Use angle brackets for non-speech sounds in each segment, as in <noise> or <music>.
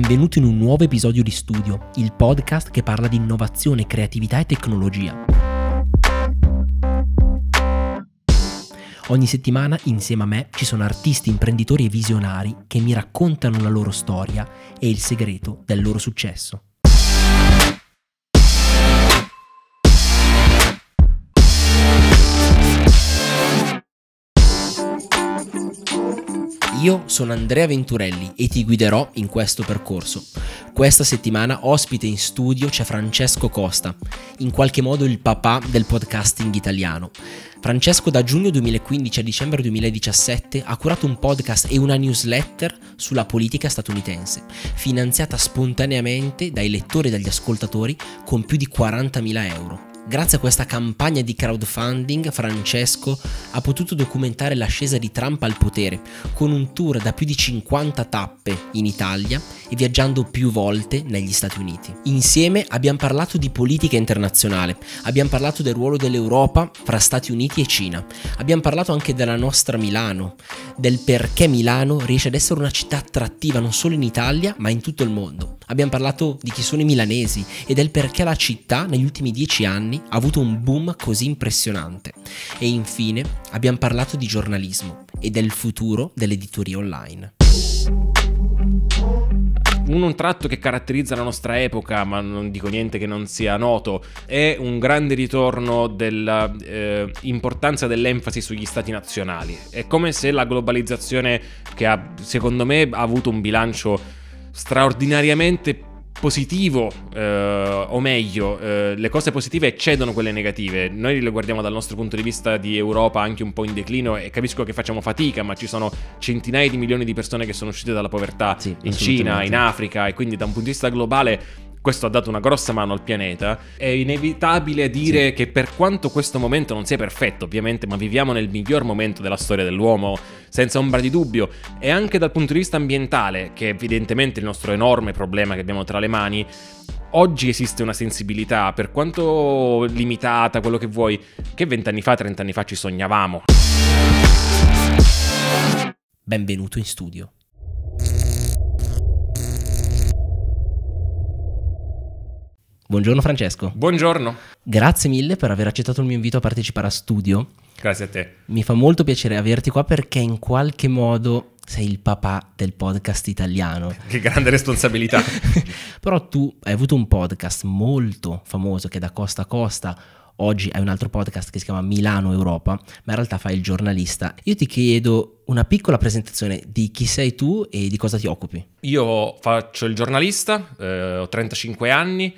benvenuto in un nuovo episodio di Studio, il podcast che parla di innovazione, creatività e tecnologia. Ogni settimana insieme a me ci sono artisti, imprenditori e visionari che mi raccontano la loro storia e il segreto del loro successo. Io sono Andrea Venturelli e ti guiderò in questo percorso. Questa settimana ospite in studio c'è Francesco Costa, in qualche modo il papà del podcasting italiano. Francesco da giugno 2015 a dicembre 2017 ha curato un podcast e una newsletter sulla politica statunitense, finanziata spontaneamente dai lettori e dagli ascoltatori con più di 40.000 euro. Grazie a questa campagna di crowdfunding, Francesco ha potuto documentare l'ascesa di Trump al potere, con un tour da più di 50 tappe in Italia e viaggiando più volte negli Stati Uniti. Insieme abbiamo parlato di politica internazionale, abbiamo parlato del ruolo dell'Europa fra Stati Uniti e Cina, abbiamo parlato anche della nostra Milano, del perché Milano riesce ad essere una città attrattiva non solo in Italia ma in tutto il mondo. Abbiamo parlato di chi sono i milanesi e del perché la città negli ultimi dieci anni anni ha avuto un boom così impressionante. E infine abbiamo parlato di giornalismo e del futuro dell'editoria online. Un, un, tratto che caratterizza la nostra epoca, ma non dico niente che non sia noto, è un grande ritorno dell'importanza eh, dell'enfasi sugli stati nazionali. È come se la globalizzazione, che ha, secondo me ha avuto un bilancio straordinariamente più positivo, eh, o meglio, eh, le cose positive eccedono quelle negative. Noi le guardiamo dal nostro punto di vista di Europa anche un po' in declino e capisco che facciamo fatica, ma ci sono centinaia di milioni di persone che sono uscite dalla povertà sì, in Cina, in Africa e quindi da un punto di vista globale questo ha dato una grossa mano al pianeta, è inevitabile dire sì. che per quanto questo momento non sia perfetto, ovviamente, ma viviamo nel miglior momento della storia dell'uomo, senza ombra di dubbio, e anche dal punto di vista ambientale, che è evidentemente il nostro enorme problema che abbiamo tra le mani, oggi esiste una sensibilità, per quanto limitata, quello che vuoi, che vent'anni fa, trent'anni fa ci sognavamo. Benvenuto in studio. Buongiorno Francesco. Buongiorno. Grazie mille per aver accettato il mio invito a partecipare a studio. Grazie a te. Mi fa molto piacere averti qua perché in qualche modo sei il papà del podcast italiano. Che grande responsabilità. <laughs> Però tu hai avuto un podcast molto famoso che è da costa a costa oggi hai un altro podcast che si chiama Milano Europa, ma in realtà fai il giornalista. Io ti chiedo una piccola presentazione di chi sei tu e di cosa ti occupi. Io faccio il giornalista, eh, ho 35 anni,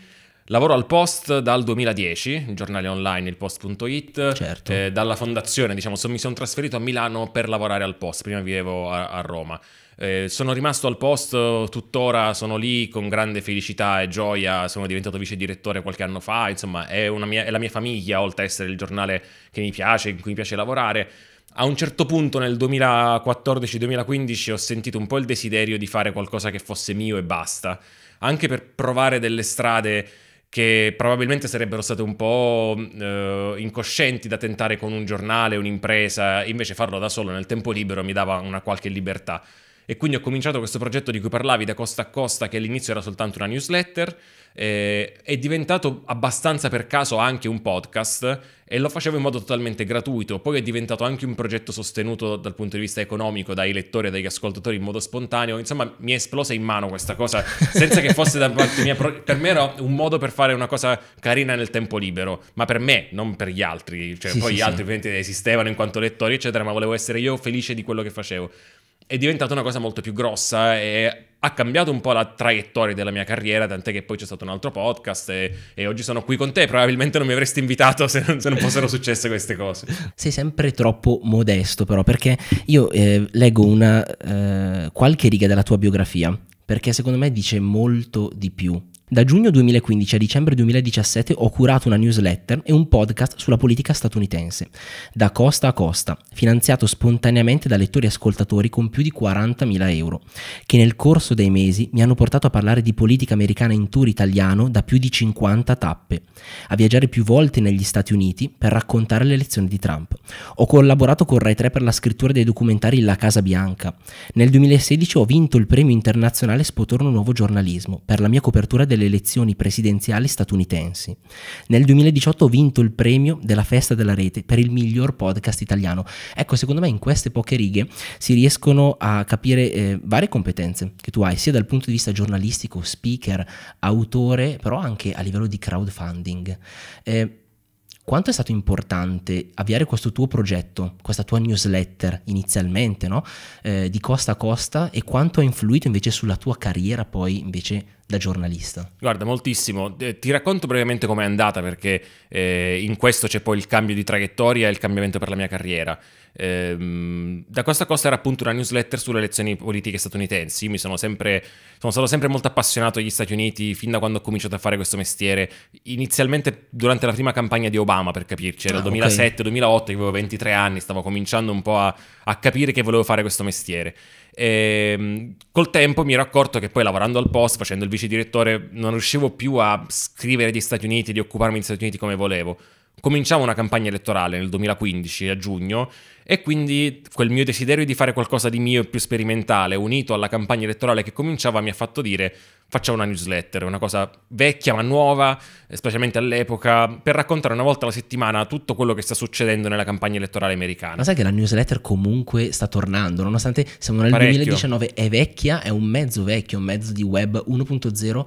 Lavoro al Post dal 2010, il giornale online, il post.it, certo. eh, dalla fondazione, diciamo, so, mi sono trasferito a Milano per lavorare al Post, prima vivevo a, a Roma. Eh, sono rimasto al Post, tuttora sono lì con grande felicità e gioia, sono diventato vice direttore qualche anno fa, insomma è, mia, è la mia famiglia, oltre ad essere il giornale che mi piace, in cui mi piace lavorare. A un certo punto nel 2014-2015 ho sentito un po' il desiderio di fare qualcosa che fosse mio e basta, anche per provare delle strade che probabilmente sarebbero state un po' eh, incoscienti da tentare con un giornale, un'impresa, invece farlo da solo nel tempo libero mi dava una qualche libertà. E quindi ho cominciato questo progetto di cui parlavi da costa a costa, che all'inizio era soltanto una newsletter, eh, è diventato abbastanza per caso anche un podcast e lo facevo in modo totalmente gratuito, poi è diventato anche un progetto sostenuto dal punto di vista economico dai lettori e dagli ascoltatori in modo spontaneo, insomma mi è esplosa in mano questa cosa senza che fosse da parte mia, pro- per me era un modo per fare una cosa carina nel tempo libero, ma per me, non per gli altri, cioè sì, poi sì, gli altri ovviamente esistevano in quanto lettori eccetera, ma volevo essere io felice di quello che facevo è diventata una cosa molto più grossa e ha cambiato un po' la traiettoria della mia carriera, tant'è che poi c'è stato un altro podcast e, e oggi sono qui con te, probabilmente non mi avresti invitato se non, se non fossero successe queste cose. Sei sempre troppo modesto però, perché io eh, leggo una, eh, qualche riga della tua biografia, perché secondo me dice molto di più da giugno 2015 a dicembre 2017 ho curato una newsletter e un podcast sulla politica statunitense, da costa a costa, finanziato spontaneamente da lettori e ascoltatori con più di 40.000 euro, che nel corso dei mesi mi hanno portato a parlare di politica americana in tour italiano da più di 50 tappe, a viaggiare più volte negli Stati Uniti per raccontare le elezioni di Trump. Ho collaborato con Rai 3 per la scrittura dei documentari La Casa Bianca. Nel 2016 ho vinto il premio internazionale Spotorno Nuovo Giornalismo per la mia copertura del delle elezioni presidenziali statunitensi. Nel 2018 ho vinto il premio della festa della rete per il miglior podcast italiano. Ecco, secondo me in queste poche righe si riescono a capire eh, varie competenze che tu hai, sia dal punto di vista giornalistico, speaker, autore, però anche a livello di crowdfunding. Eh, quanto è stato importante avviare questo tuo progetto, questa tua newsletter inizialmente, no? eh, di costa a costa e quanto ha influito invece sulla tua carriera poi invece da giornalista? Guarda, moltissimo. Eh, ti racconto brevemente com'è andata perché eh, in questo c'è poi il cambio di traiettoria e il cambiamento per la mia carriera. Eh, da Costa a Costa era appunto una newsletter sulle elezioni politiche statunitensi. Mi sono sempre sono stato sempre molto appassionato agli Stati Uniti fin da quando ho cominciato a fare questo mestiere. Inizialmente durante la prima campagna di Obama, per capirci, era ah, il 2007-2008, avevo 23 anni, stavo cominciando un po' a, a capire che volevo fare questo mestiere. E, ehm, col tempo mi ero accorto che poi lavorando al post, facendo il vice direttore, non riuscivo più a scrivere di Stati Uniti, di occuparmi di Stati Uniti come volevo cominciamo una campagna elettorale nel 2015 a giugno e quindi quel mio desiderio di fare qualcosa di mio e più sperimentale, unito alla campagna elettorale che cominciava, mi ha fatto dire facciamo una newsletter, una cosa vecchia ma nuova, specialmente all'epoca, per raccontare una volta alla settimana tutto quello che sta succedendo nella campagna elettorale americana. Ma sai che la newsletter comunque sta tornando, nonostante siamo nel Parecchio. 2019, è vecchia, è un mezzo vecchio, un mezzo di web 1.0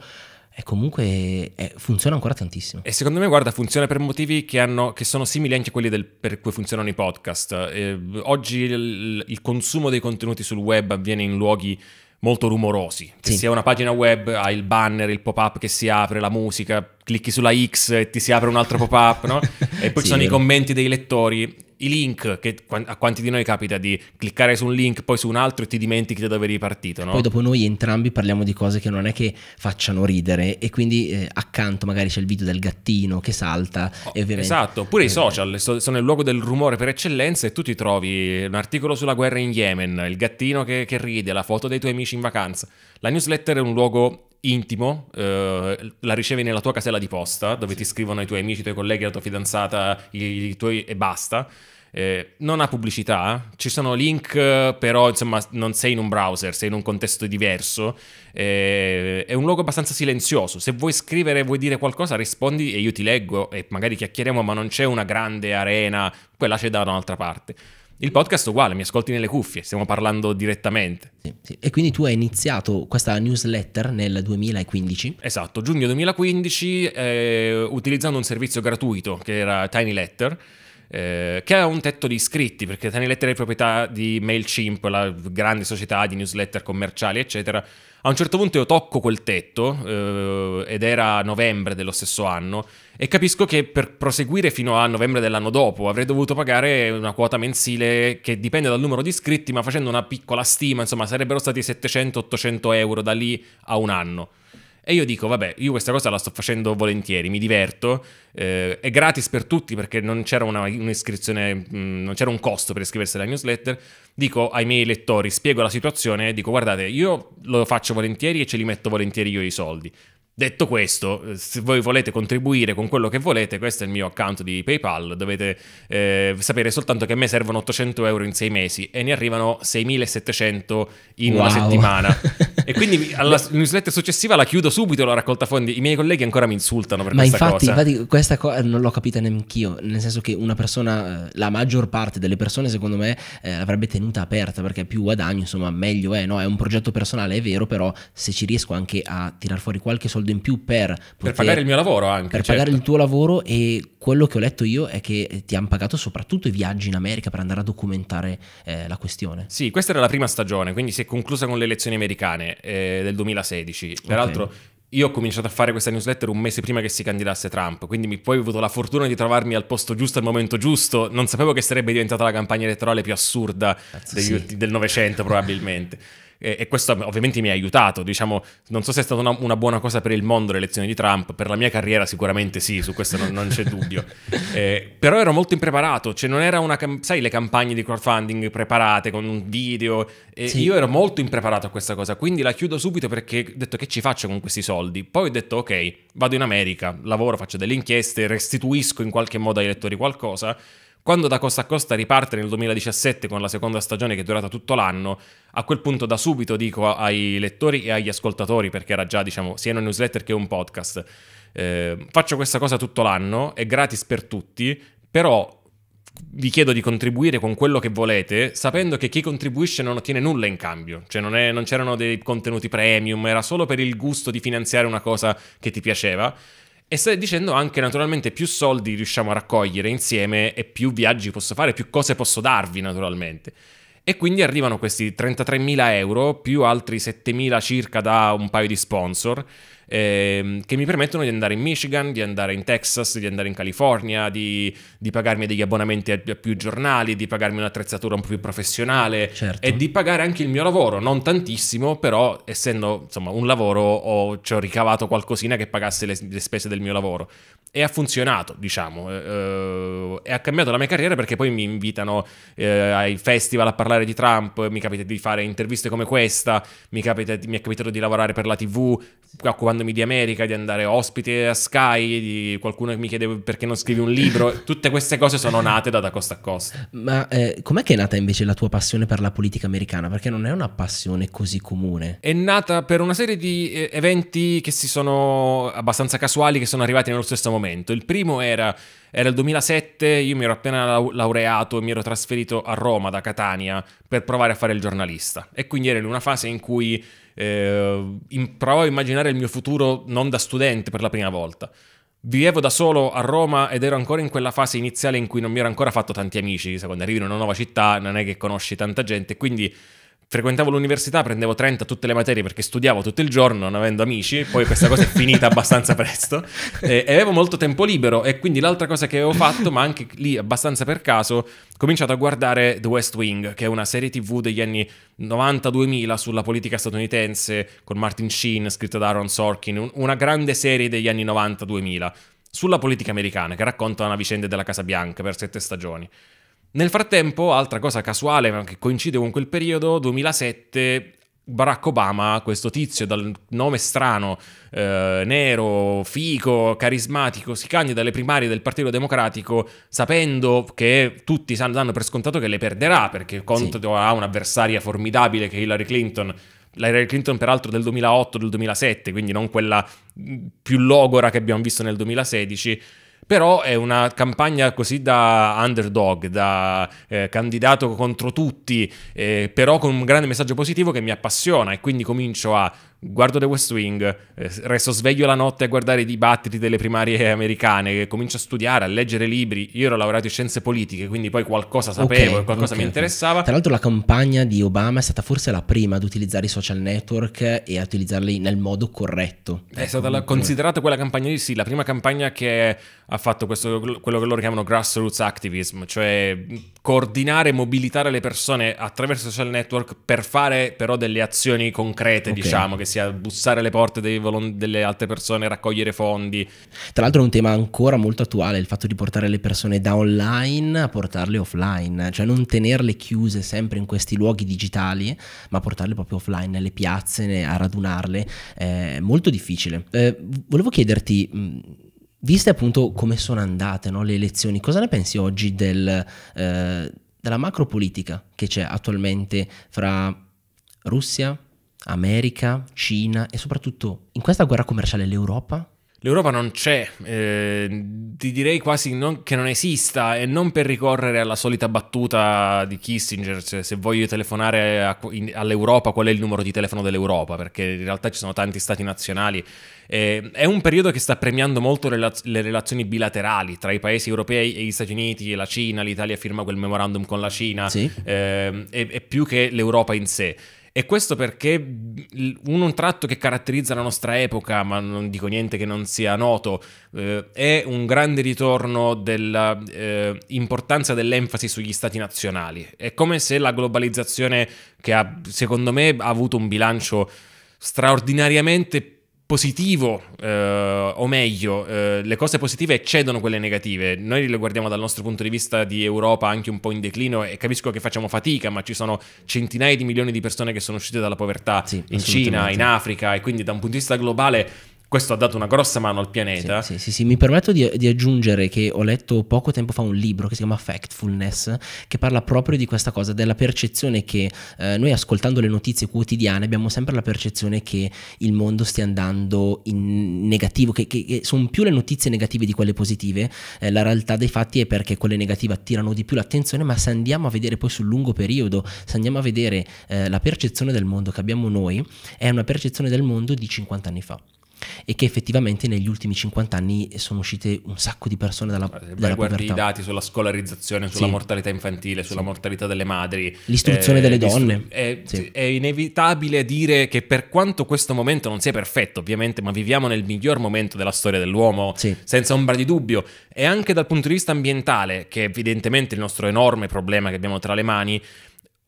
e comunque è, funziona ancora tantissimo. E secondo me, guarda, funziona per motivi che, hanno, che sono simili anche a quelli del, per cui funzionano i podcast. Eh, oggi il, il consumo dei contenuti sul web avviene in luoghi molto rumorosi. Che sì. sia una pagina web, hai il banner, il pop-up che si apre, la musica, clicchi sulla X e ti si apre un altro pop-up, no? <laughs> E poi sì, ci sono i commenti dei lettori i link, che a quanti di noi capita di cliccare su un link, poi su un altro e ti dimentichi da dove eri partito, no? Poi dopo noi entrambi parliamo di cose che non è che facciano ridere e quindi eh, accanto magari c'è il video del gattino che salta oh, e ovviamente... Esatto, pure eh, i social sono il luogo del rumore per eccellenza e tu ti trovi un articolo sulla guerra in Yemen, il gattino che, che ride, la foto dei tuoi amici in vacanza. La newsletter è un luogo intimo, eh, la ricevi nella tua casella di posta, dove sì. ti scrivono i tuoi amici, i tuoi colleghi, la tua fidanzata, i, i tuoi e basta. Eh, non ha pubblicità, ci sono link, però insomma non sei in un browser, sei in un contesto diverso. Eh, è un luogo abbastanza silenzioso. Se vuoi scrivere, vuoi dire qualcosa, rispondi e io ti leggo e magari chiacchieremo, ma non c'è una grande arena, quella c'è da un'altra parte. Il podcast è uguale, mi ascolti nelle cuffie, stiamo parlando direttamente. Sì, sì. E quindi tu hai iniziato questa newsletter nel 2015? Esatto, giugno 2015, eh, utilizzando un servizio gratuito che era Tiny Letter eh, che ha un tetto di iscritti, perché tra le lettere di proprietà di MailChimp, la grande società di newsletter commerciali, eccetera. A un certo punto io tocco quel tetto, eh, ed era novembre dello stesso anno, e capisco che per proseguire fino a novembre dell'anno dopo avrei dovuto pagare una quota mensile che dipende dal numero di iscritti, ma facendo una piccola stima, insomma, sarebbero stati 700-800 euro da lì a un anno. E io dico, vabbè, io questa cosa la sto facendo volentieri, mi diverto, eh, è gratis per tutti perché non c'era una, un'iscrizione, mh, mm, non c'era un costo per iscriversi alla newsletter. Dico ai miei lettori, spiego la situazione e dico, guardate, io lo faccio volentieri e ce li metto volentieri io i soldi. Detto questo, eh, se voi volete contribuire con quello che volete, questo è il mio account di PayPal, dovete eh, sapere soltanto che a me servono 800 euro in sei mesi e ne arrivano 6700 in wow. una settimana. <laughs> E quindi alla newsletter successiva la chiudo subito la raccolta fondi. I miei colleghi ancora mi insultano per Ma questa infatti, cosa. infatti questa cosa eh, non l'ho capita neanch'io, nel senso che una persona, eh, la maggior parte delle persone secondo me eh, l'avrebbe tenuta aperta perché più guadagno, insomma, meglio è, no? È un progetto personale, è vero, però se ci riesco anche a tirar fuori qualche soldo in più per... Poter, per pagare il mio lavoro anche. Per certo. pagare il certo. tuo lavoro e quello che ho letto io è che eh, ti hanno pagato soprattutto i viaggi in America per andare a documentare eh, la questione. Sì, questa era la prima stagione, quindi si è conclusa con le elezioni americane eh, del 2016. Peraltro okay. io ho cominciato a fare questa newsletter un mese prima che si candidasse Trump, quindi mi, poi ho avuto la fortuna di trovarmi al posto giusto al momento giusto, non sapevo che sarebbe diventata la campagna elettorale più assurda degli, sì. del Novecento probabilmente. <laughs> E, e, questo ovviamente mi ha aiutato, diciamo, non so se è stata una, una, buona cosa per il mondo l'elezione di Trump, per la mia carriera sicuramente sì, su questo non, non c'è dubbio. <laughs> Eh, però ero molto impreparato, cioè non era una, sai le campagne di crowdfunding preparate con un video, eh, sì. io ero molto impreparato a questa cosa, quindi la chiudo subito perché ho detto che ci faccio con questi soldi? Poi ho detto ok, vado in America, lavoro, faccio delle inchieste, restituisco in qualche modo ai lettori qualcosa. Quando da Costa a Costa riparte nel 2017 con la seconda stagione che è durata tutto l'anno, a quel punto da subito dico ai lettori e agli ascoltatori, perché era già diciamo sia una newsletter che un podcast, eh, faccio questa cosa tutto l'anno, è gratis per tutti, però vi chiedo di contribuire con quello che volete, sapendo che chi contribuisce non ottiene nulla in cambio, cioè non, è, non c'erano dei contenuti premium, era solo per il gusto di finanziare una cosa che ti piaceva. E state dicendo anche naturalmente più soldi riusciamo a raccogliere insieme e più viaggi posso fare, più cose posso darvi naturalmente. E quindi arrivano questi 33.000 euro più altri 7.000 circa da un paio di sponsor ehm, che mi permettono di andare in Michigan, di andare in Texas, di andare in California, di, di pagarmi degli abbonamenti a, più giornali, di pagarmi un'attrezzatura un po' più professionale certo. e di pagare anche il mio lavoro, non tantissimo, però essendo insomma un lavoro ho, ci ho ricavato qualcosina che pagasse le, le spese del mio lavoro e ha funzionato, diciamo, eh, eh e ha cambiato la mia carriera perché poi mi invitano eh, ai festival a parlare di Trump, mi capita di fare interviste come questa, mi, capita, mi è capitato di lavorare per la TV, quando raccomandandomi di America, di andare ospite a Sky, di qualcuno che mi chiede perché non scrivi un libro. <laughs> Tutte queste cose sono nate da, da costa a costa. Ma eh, com'è che è nata invece la tua passione per la politica americana? Perché non è una passione così comune. È nata per una serie di eh, eventi che si sono abbastanza casuali, che sono arrivati nello stesso momento. Il primo era era il 2007, io mi ero appena laureato e mi ero trasferito a Roma da Catania per provare a fare il giornalista. E quindi ero in una fase in cui eh, in, provavo a immaginare il mio futuro non da studente per la prima volta. Vivevo da solo a Roma ed ero ancora in quella fase iniziale in cui non mi ero ancora fatto tanti amici. Quando arrivi in una nuova città non è che conosci tanta gente, quindi frequentavo l'università, prendevo 30 tutte le materie perché studiavo tutto il giorno non avendo amici, poi questa cosa è finita <laughs> abbastanza presto e, e, avevo molto tempo libero e quindi l'altra cosa che avevo fatto, ma anche lì abbastanza per caso, ho cominciato a guardare The West Wing, che è una serie TV degli anni 90-2000 sulla politica statunitense con Martin Sheen, scritta da Aaron Sorkin, un, una grande serie degli anni 90-2000 sulla politica americana che racconta una vicenda della Casa Bianca per sette stagioni. Nel frattempo, altra cosa casuale, ma che coincide con quel periodo, 2007, Barack Obama, questo tizio dal nome strano, eh, nero, fico, carismatico, si candida alle primarie del Partito Democratico sapendo che tutti danno per scontato che le perderà perché Conto sì. ha un'avversaria formidabile che è Hillary Clinton. Hillary Clinton peraltro del 2008-2007, quindi non quella mm, più logora che abbiamo visto nel 2016 però è una campagna così da underdog, da eh, candidato contro tutti, eh, però con un grande messaggio positivo che mi appassiona e quindi comincio a guardo The West Wing, eh, resto sveglio la notte a guardare i dibattiti delle primarie americane, comincio a studiare, a leggere libri. Io ero laureato in scienze politiche, quindi poi qualcosa sapevo okay, qualcosa okay, mi interessava. Tra l'altro la campagna di Obama è stata forse la prima ad utilizzare i social network e a utilizzarli nel modo corretto. È stata la, ecco. considerata quella campagna lì, sì, la prima campagna che ha fatto questo, quello che loro chiamano grassroots activism, cioè coordinare e mobilitare le persone attraverso i social network per fare però delle azioni concrete, okay. diciamo, che sia bussare le porte volon- delle altre persone, raccogliere fondi. Tra l'altro è un tema ancora molto attuale, il fatto di portare le persone da online a portarle offline, cioè non tenerle chiuse sempre in questi luoghi digitali, ma portarle proprio offline nelle piazze, a radunarle, è molto difficile. Eh, volevo chiederti Viste appunto come sono andate no, le elezioni, cosa ne pensi oggi del, eh, della macro politica che c'è attualmente fra Russia, America, Cina e soprattutto in questa guerra commerciale l'Europa? L'Europa non c'è, eh, ti direi quasi non, che non esista e non per ricorrere alla solita battuta di Kissinger, cioè se voglio telefonare all'Europa qual è il numero di telefono dell'Europa, perché in realtà ci sono tanti stati nazionali. Eh, è un periodo che sta premiando molto rela le relazioni bilaterali tra i paesi europei e gli Stati Uniti, la Cina, l'Italia firma quel memorandum con la Cina, sì. eh, e, e più che l'Europa in sé. E questo perché un, tratto che caratterizza la nostra epoca, ma non dico niente che non sia noto, eh, è un grande ritorno dell'importanza eh, dell'enfasi sugli stati nazionali. È come se la globalizzazione, che ha, secondo me ha avuto un bilancio straordinariamente più positivo, eh, o meglio, eh, le cose positive eccedono quelle negative. Noi le guardiamo dal nostro punto di vista di Europa anche un po' in declino e capisco che facciamo fatica, ma ci sono centinaia di milioni di persone che sono uscite dalla povertà sì, in Cina, in Africa e quindi da un punto di vista globale questo ha dato una grossa mano al pianeta. Sì, sì, sì, sì. mi permetto di, di, aggiungere che ho letto poco tempo fa un libro che si chiama Factfulness, che parla proprio di questa cosa, della percezione che eh, noi ascoltando le notizie quotidiane abbiamo sempre la percezione che il mondo stia andando in negativo, che, che, che sono più le notizie negative di quelle positive, eh, la realtà dei fatti è perché quelle negative attirano di più l'attenzione, ma se andiamo a vedere poi sul lungo periodo, se andiamo a vedere eh, la percezione del mondo che abbiamo noi, è una percezione del mondo di 50 anni fa e che effettivamente negli ultimi 50 anni sono uscite un sacco di persone dalla, eh, Beh, dalla guardi i dati sulla scolarizzazione, sulla sì. mortalità infantile, sulla sì. mortalità delle madri, l'istruzione eh, delle donne. È, sì. è, inevitabile dire che per quanto questo momento non sia perfetto, ovviamente, ma viviamo nel miglior momento della storia dell'uomo, senza ombra di dubbio, e anche dal punto di vista ambientale, che è evidentemente il nostro enorme problema che abbiamo tra le mani,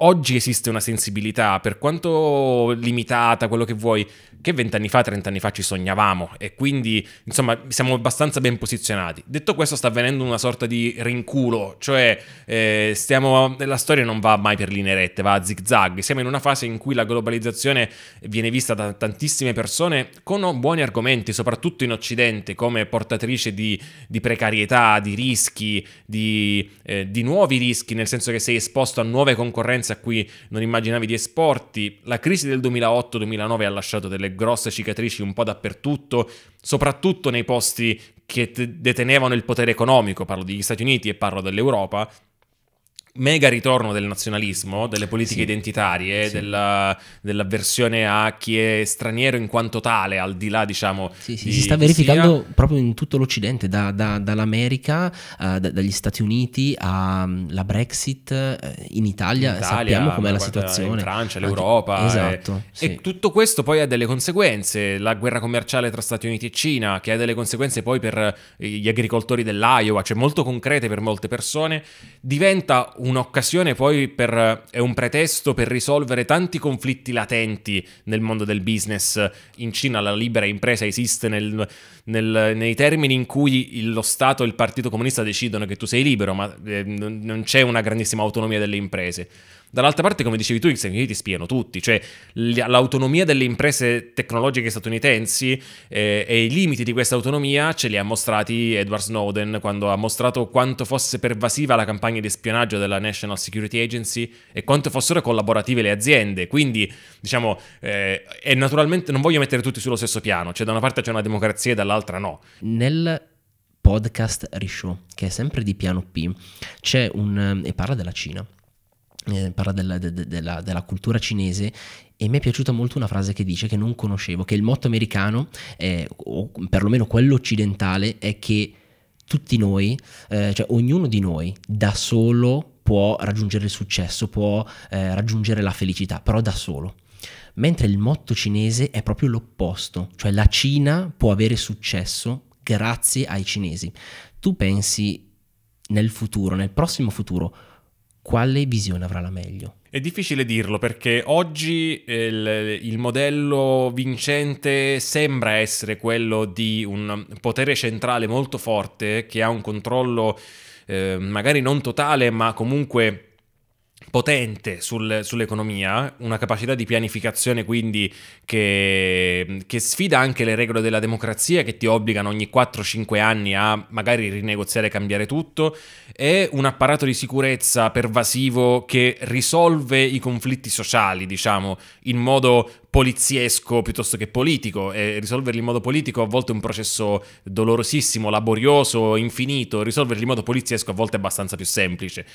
oggi esiste una sensibilità, per quanto limitata, quello che vuoi, che vent'anni fa, trent'anni fa ci sognavamo e quindi insomma siamo abbastanza ben posizionati. Detto questo sta avvenendo una sorta di rinculo, cioè eh, stiamo, la storia non va mai per linee rette, va a zig zag, siamo in una fase in cui la globalizzazione viene vista da tantissime persone con buoni argomenti, soprattutto in Occidente, come portatrice di, di precarietà, di rischi, di, eh, di nuovi rischi, nel senso che sei esposto a nuove concorrenze esperienza a cui non immaginavi di esporti. La crisi del 2008-2009 ha lasciato delle grosse cicatrici un po' dappertutto, soprattutto nei posti che detenevano il potere economico, parlo degli Stati Uniti e parlo dell'Europa, mega ritorno del nazionalismo, delle politiche sì, identitarie, sì. Della, dell'avversione a chi è straniero in quanto tale, al di là diciamo... Sì, sì di, si sta verificando sia... proprio in tutto l'Occidente, da, da, dall'America, uh, da, dagli Stati Uniti alla mm, Brexit, eh, in, Italia, in Italia sappiamo com'è la situazione. In Francia, l'Europa. Anche, eh. esatto. E, sì. e tutto questo poi ha delle conseguenze, la guerra commerciale tra Stati Uniti e Cina, che ha delle conseguenze poi per gli agricoltori dell'Iowa, cioè molto concrete per molte persone, diventa un'occasione poi per, eh, è un pretesto per risolvere tanti conflitti latenti nel mondo del business. In Cina la libera impresa esiste nel, nel, nei termini in cui lo Stato e il Partito Comunista decidono che tu sei libero, ma eh, non c'è una grandissima autonomia delle imprese. Dall'altra parte, come dicevi tu, gli Stati Uniti spiano tutti, cioè l'autonomia delle imprese tecnologiche statunitensi eh, e i limiti di questa autonomia ce li ha mostrati Edward Snowden quando ha mostrato quanto fosse pervasiva la campagna di spionaggio della National Security Agency e quanto fossero collaborative le aziende. Quindi, diciamo, eh, e naturalmente non voglio mettere tutti sullo stesso piano, cioè da una parte c'è una democrazia e dall'altra no. Nel podcast Rishow, che è sempre di piano P, c'è un... Eh, e parla della Cina eh, parla della, de, de, de della, cultura cinese e mi è piaciuta molto una frase che dice che non conoscevo, che il motto americano, è, eh, o perlomeno quello occidentale, è che tutti noi, eh, cioè ognuno di noi da solo può raggiungere il successo, può eh, raggiungere la felicità, però da solo. Mentre il motto cinese è proprio l'opposto, cioè la Cina può avere successo grazie ai cinesi. Tu pensi nel futuro, nel prossimo futuro, quale visione avrà la meglio? È difficile dirlo perché oggi eh, il, il, modello vincente sembra essere quello di un potere centrale molto forte che ha un controllo eh, magari non totale ma comunque potente sul, sull'economia, una capacità di pianificazione quindi che, che, sfida anche le regole della democrazia che ti obbligano ogni 4-5 anni a magari rinegoziare e cambiare tutto, e un apparato di sicurezza pervasivo che risolve i conflitti sociali, diciamo, in modo poliziesco piuttosto che politico e risolverli in modo politico a volte è un processo dolorosissimo, laborioso, infinito, risolverli in modo poliziesco a volte è abbastanza più semplice.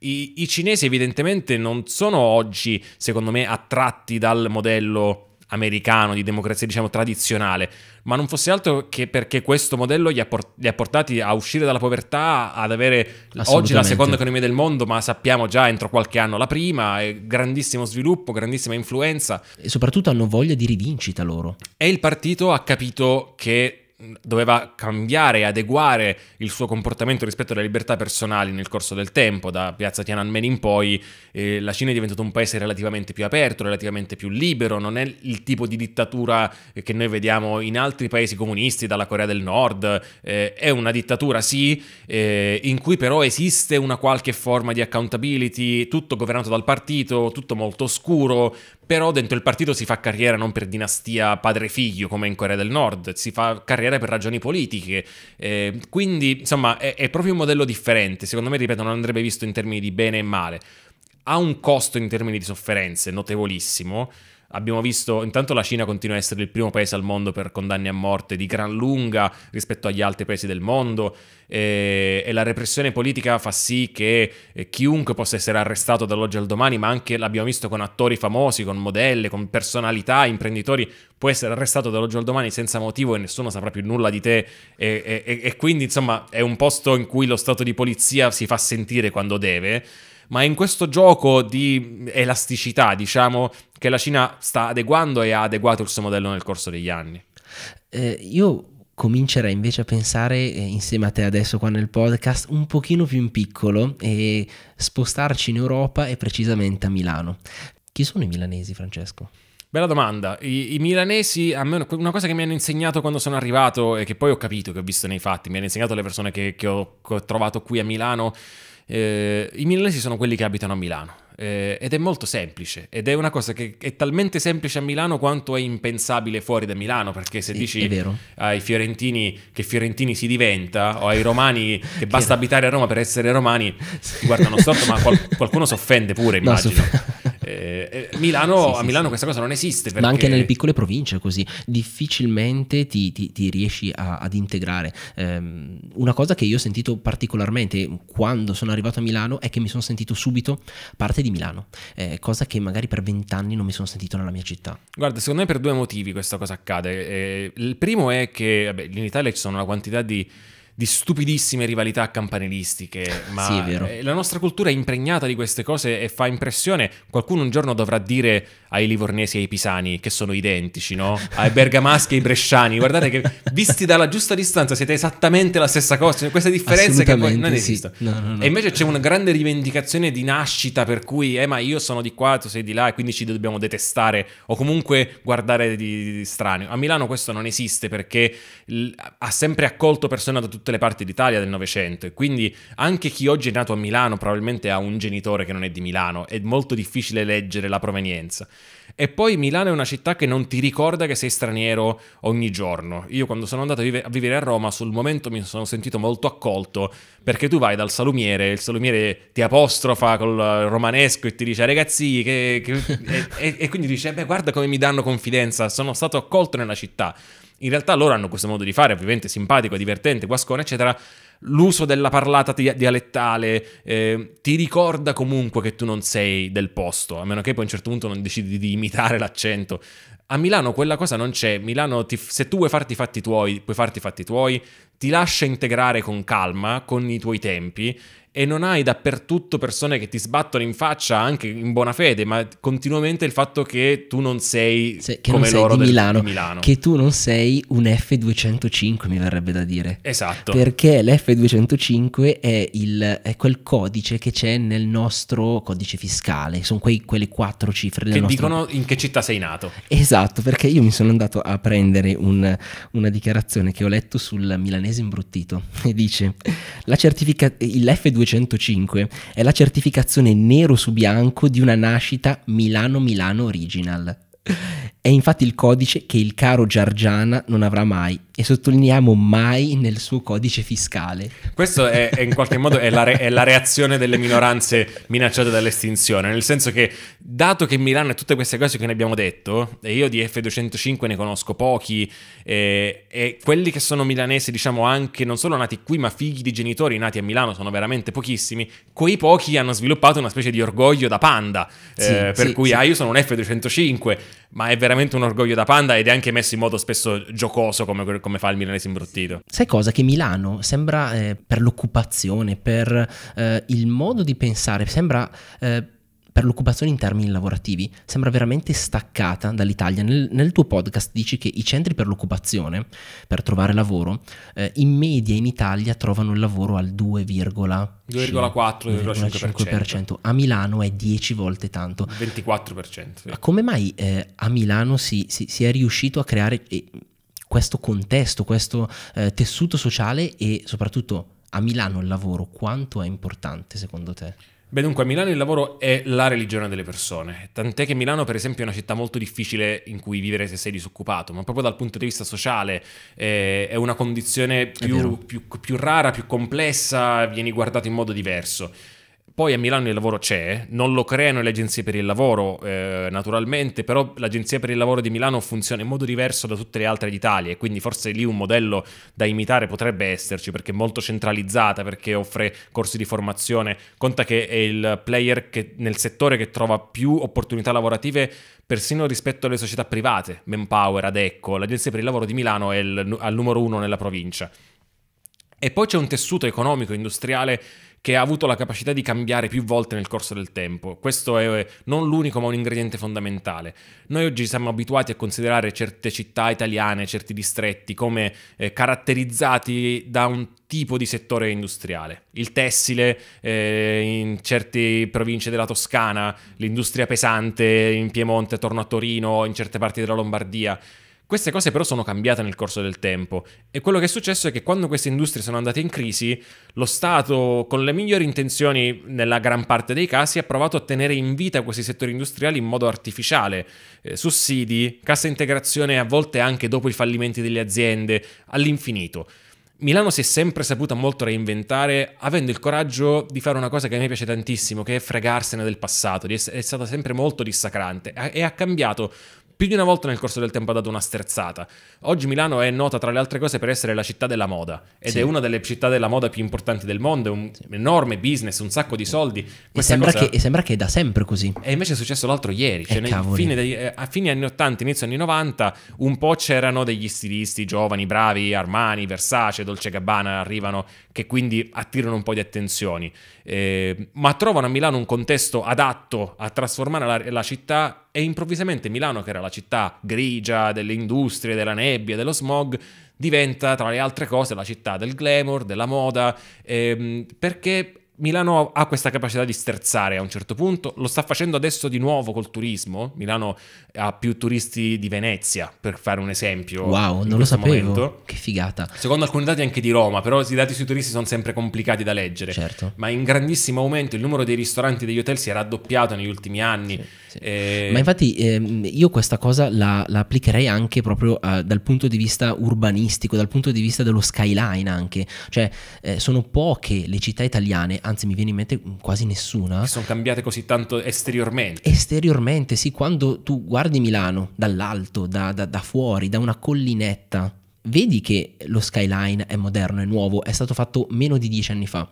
I, i cinesi evidentemente non sono oggi, secondo me, attratti dal modello americano, di democrazia diciamo tradizionale, ma non fosse altro che perché questo modello li ha, portati a uscire dalla povertà, ad avere oggi la seconda economia del mondo, ma sappiamo già entro qualche anno la prima, grandissimo sviluppo, grandissima influenza. E soprattutto hanno voglia di rivincita loro. E il partito ha capito che doveva cambiare e adeguare il suo comportamento rispetto alle libertà personali nel corso del tempo, da piazza Tiananmen in poi eh, la Cina è diventata un paese relativamente più aperto, relativamente più libero, non è il tipo di dittatura eh, che noi vediamo in altri paesi comunisti, dalla Corea del Nord, eh, è una dittatura sì, eh, in cui però esiste una qualche forma di accountability, tutto governato dal partito, tutto molto oscuro, però dentro il partito si fa carriera non per dinastia padre-figlio come in Corea del Nord, si fa carriera per ragioni politiche. Eh, quindi, insomma, è, è proprio un modello differente. Secondo me, ripeto, non andrebbe visto in termini di bene e male. Ha un costo in termini di sofferenze notevolissimo Abbiamo visto, intanto la Cina continua a essere il primo paese al mondo per condanne a morte di gran lunga rispetto agli altri paesi del mondo e, e la repressione politica fa sì che eh, chiunque possa essere arrestato dall'oggi al domani, ma anche l'abbiamo visto con attori famosi, con modelle, con personalità, imprenditori, può essere arrestato dall'oggi al domani senza motivo e nessuno saprà più nulla di te e, e, e quindi insomma è un posto in cui lo stato di polizia si fa sentire quando deve ma in questo gioco di elasticità, diciamo, che la Cina sta adeguando e ha adeguato il suo modello nel corso degli anni. Eh, io comincerei invece a pensare eh, insieme a te adesso qua nel podcast un pochino più in piccolo e spostarci in Europa e precisamente a Milano. Chi sono i milanesi, Francesco? Bella domanda. I, I, milanesi, a me una cosa che mi hanno insegnato quando sono arrivato e che poi ho capito, che ho visto nei fatti, mi hanno insegnato le persone che, che, ho, che ho trovato qui a Milano eh, I milanesi sono quelli che abitano a Milano eh, ed è molto semplice ed è una cosa che è talmente semplice a Milano quanto è impensabile fuori da Milano perché se dici ai fiorentini che fiorentini si diventa o ai romani <laughs> che basta abitare a Roma per essere romani guardano sotto ma qual- qualcuno si offende pure immagino. No, eh, eh, Milano, sì, a Milano sì, questa cosa non esiste. Perché... Ma anche nelle piccole province così, difficilmente ti, ti, ti riesci a, ad integrare. Um, una cosa che io ho sentito particolarmente quando sono arrivato a Milano è che mi sono sentito subito parte di Milano, eh, cosa che magari per vent'anni non mi sono sentito nella mia città. Guarda, secondo me per due motivi questa cosa accade. Eh, il primo è che vabbè, in Italia ci sono una quantità di di stupidissime rivalità campanilistiche, <laughs> ma sì, eh, la nostra cultura è impregnata di queste cose e fa impressione. Qualcuno un giorno dovrà dire ai livornesi e ai pisani che sono identici, no? Ai bergamaschi e ai bresciani, guardate che visti dalla giusta distanza siete esattamente la stessa cosa, cioè, queste differenze che poi non sì. esistono. No, no, no. E invece c'è una grande rivendicazione di nascita per cui eh ma io sono di qua, tu sei di là e quindi ci dobbiamo detestare o comunque guardare di, di, di strano. A Milano questo non esiste perché l- ha sempre accolto persone da tutti tutte le parti d'Italia del Novecento e quindi anche chi oggi è nato a Milano probabilmente ha un genitore che non è di Milano, è molto difficile leggere la provenienza. E poi Milano è una città che non ti ricorda che sei straniero ogni giorno. Io quando sono andato a, vive- a vivere a Roma sul momento mi sono sentito molto accolto perché tu vai dal salumiere, il salumiere ti apostrofa col romanesco e ti dice ragazzi che... che... <laughs> e, e, e quindi dice beh guarda come mi danno confidenza, sono stato accolto nella città. In realtà loro hanno questo modo di fare, ovviamente simpatico, divertente, guascone, eccetera. L'uso della parlata dialettale eh, ti ricorda comunque che tu non sei del posto, a meno che poi a un certo punto non decidi di imitare l'accento. A Milano quella cosa non c'è. Milano, ti, se tu vuoi farti i fatti tuoi, puoi farti i fatti tuoi, ti lascia integrare con calma, con i tuoi tempi e non hai dappertutto persone che ti sbattono in faccia anche in buona fede, ma continuamente il fatto che tu non sei Se, come non sei loro di, del, Milano, di Milano, che tu non sei un F205, mi verrebbe da dire. Esatto. Perché l'F205 è, il, è quel codice che c'è nel nostro codice fiscale, sono quei, quelle quattro cifre del che nostro... dicono in che città sei nato. Esatto, perché io mi sono andato a prendere un, una dichiarazione che ho letto sul milanese imbruttito <laughs> e dice la certifica- l'F205 205 è la certificazione nero su bianco di una nascita Milano-Milano Original. È infatti il codice che il caro Giargiana non avrà mai e sottolineiamo mai nel suo codice fiscale. Questo è, è in qualche modo è la, re, è la, reazione delle minoranze minacciate dall'estinzione, nel senso che dato che Milano e tutte queste cose che ne abbiamo detto, e io di F205 ne conosco pochi, e, eh, e quelli che sono milanesi diciamo anche non solo nati qui ma figli di genitori nati a Milano sono veramente pochissimi, quei pochi hanno sviluppato una specie di orgoglio da panda, sì, eh, per sì, cui sì. ah io sono un F205, ma è veramente veramente un orgoglio da panda ed è anche messo in modo spesso giocoso come, come fa il milanese imbruttito. Sai cosa? Che Milano sembra eh, per l'occupazione, per eh, il modo di pensare, sembra... Eh, per l'occupazione in termini lavorativi sembra veramente staccata dall'Italia. Nel, nel, tuo podcast dici che i centri per l'occupazione, per trovare lavoro, eh, in media in Italia trovano il lavoro al 2,4-2,5%. A Milano è 10 volte tanto. 24%. Ma come mai eh, a Milano si, si, si, è riuscito a creare eh, questo contesto, questo eh, tessuto sociale e soprattutto a Milano il lavoro quanto è importante secondo te? Beh, dunque, a Milano il lavoro è la religione delle persone. Tant'è che Milano, per esempio, è una città molto difficile in cui vivere se sei disoccupato, ma proprio dal punto di vista sociale eh, è una condizione più, più, più rara, più complessa, vieni guardato in modo diverso poi a Milano il lavoro c'è, non lo creano le agenzie per il lavoro eh, naturalmente, però l'agenzia per il lavoro di Milano funziona in modo diverso da tutte le altre d'Italia e quindi forse lì un modello da imitare potrebbe esserci perché è molto centralizzata, perché offre corsi di formazione, conta che è il player che, nel settore che trova più opportunità lavorative persino rispetto alle società private, Manpower, Adecco, l'agenzia per il lavoro di Milano è il, al numero uno nella provincia. E poi c'è un tessuto economico, industriale che ha avuto la capacità di cambiare più volte nel corso del tempo. Questo è eh, non l'unico, ma un ingrediente fondamentale. Noi oggi siamo abituati a considerare certe città italiane, certi distretti, come eh, caratterizzati da un tipo di settore industriale. Il tessile eh, in certe province della Toscana, l'industria pesante in Piemonte, attorno a Torino, in certe parti della Lombardia. Queste cose però sono cambiate nel corso del tempo e quello che è successo è che quando queste industrie sono andate in crisi, lo Stato, con le migliori intenzioni nella gran parte dei casi, ha provato a tenere in vita questi settori industriali in modo artificiale, eh, sussidi, cassa integrazione a volte anche dopo i fallimenti delle aziende, all'infinito. Milano si è sempre saputa molto reinventare, avendo il coraggio di fare una cosa che a me piace tantissimo, che è fregarsene del passato, è stata sempre molto dissacrante e ha cambiato più di una volta nel corso del tempo ha dato una sterzata. Oggi Milano è nota tra le altre cose per essere la città della moda ed sì. è una delle città della moda più importanti del mondo, è un sì. enorme business, un sacco di soldi. E sembra, cosa... che, e sembra, che, è da sempre così. E invece è successo l'altro ieri, eh, cioè fine degli, eh, a fine anni 80, inizio anni 90, un po' c'erano degli stilisti giovani, bravi, Armani, Versace, Dolce Gabbana arrivano che quindi attirano un po' di attenzioni, eh, ma trovano a Milano un contesto adatto a trasformare la, la città e improvvisamente Milano, che era la città grigia delle industrie, della nebbia, dello smog, diventa tra le altre cose la città del glamour, della moda, ehm, perché Milano ha questa capacità di sterzare a un certo punto, lo sta facendo adesso di nuovo col turismo, Milano ha più turisti di Venezia, per fare un esempio. Wow, non lo sapevo, momento. che figata. Secondo alcuni dati anche di Roma, però i dati sui turisti sono sempre complicati da leggere. Certo. Ma in grandissimo aumento il numero dei ristoranti e degli hotel si è raddoppiato negli ultimi anni. Sì e... Eh, Ma infatti ehm, io questa cosa la, la applicherei anche proprio eh, dal punto di vista urbanistico, dal punto di vista dello skyline anche, cioè eh, sono poche le città italiane, anzi mi viene in mente quasi nessuna. Che sono cambiate così tanto esteriormente. Esteriormente, sì, quando tu guardi Milano dall'alto, da, da, da fuori, da una collinetta, vedi che lo skyline è moderno, è nuovo, è stato fatto meno di dieci anni fa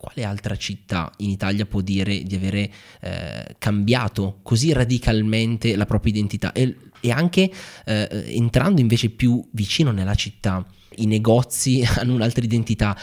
quale altra città in Italia può dire di avere eh, cambiato così radicalmente la propria identità? E, e anche eh, entrando invece più vicino nella città, i negozi <laughs> hanno un'altra identità.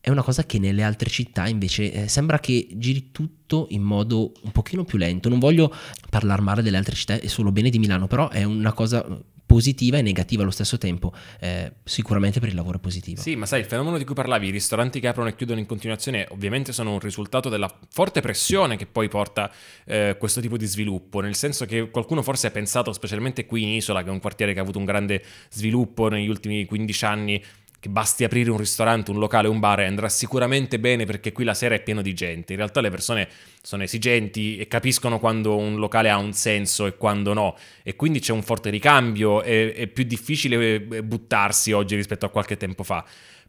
È una cosa che nelle altre città invece eh, sembra che giri tutto in modo un pochino più lento. Non voglio parlare male delle altre città e solo bene di Milano, però è una cosa positiva e negativa allo stesso tempo, eh, sicuramente per il lavoro positivo. Sì, ma sai, il fenomeno di cui parlavi, i ristoranti che aprono e chiudono in continuazione, ovviamente sono un risultato della forte pressione che poi porta eh, questo tipo di sviluppo, nel senso che qualcuno forse ha pensato, specialmente qui in Isola, che è un quartiere che ha avuto un grande sviluppo negli ultimi 15 anni, che basti aprire un ristorante, un locale, un bar e andrà sicuramente bene perché qui la sera è pieno di gente. In realtà le persone sono esigenti e capiscono quando un locale ha un senso e quando no e quindi c'è un forte ricambio, è, è più difficile eh, buttarsi oggi rispetto a qualche tempo fa.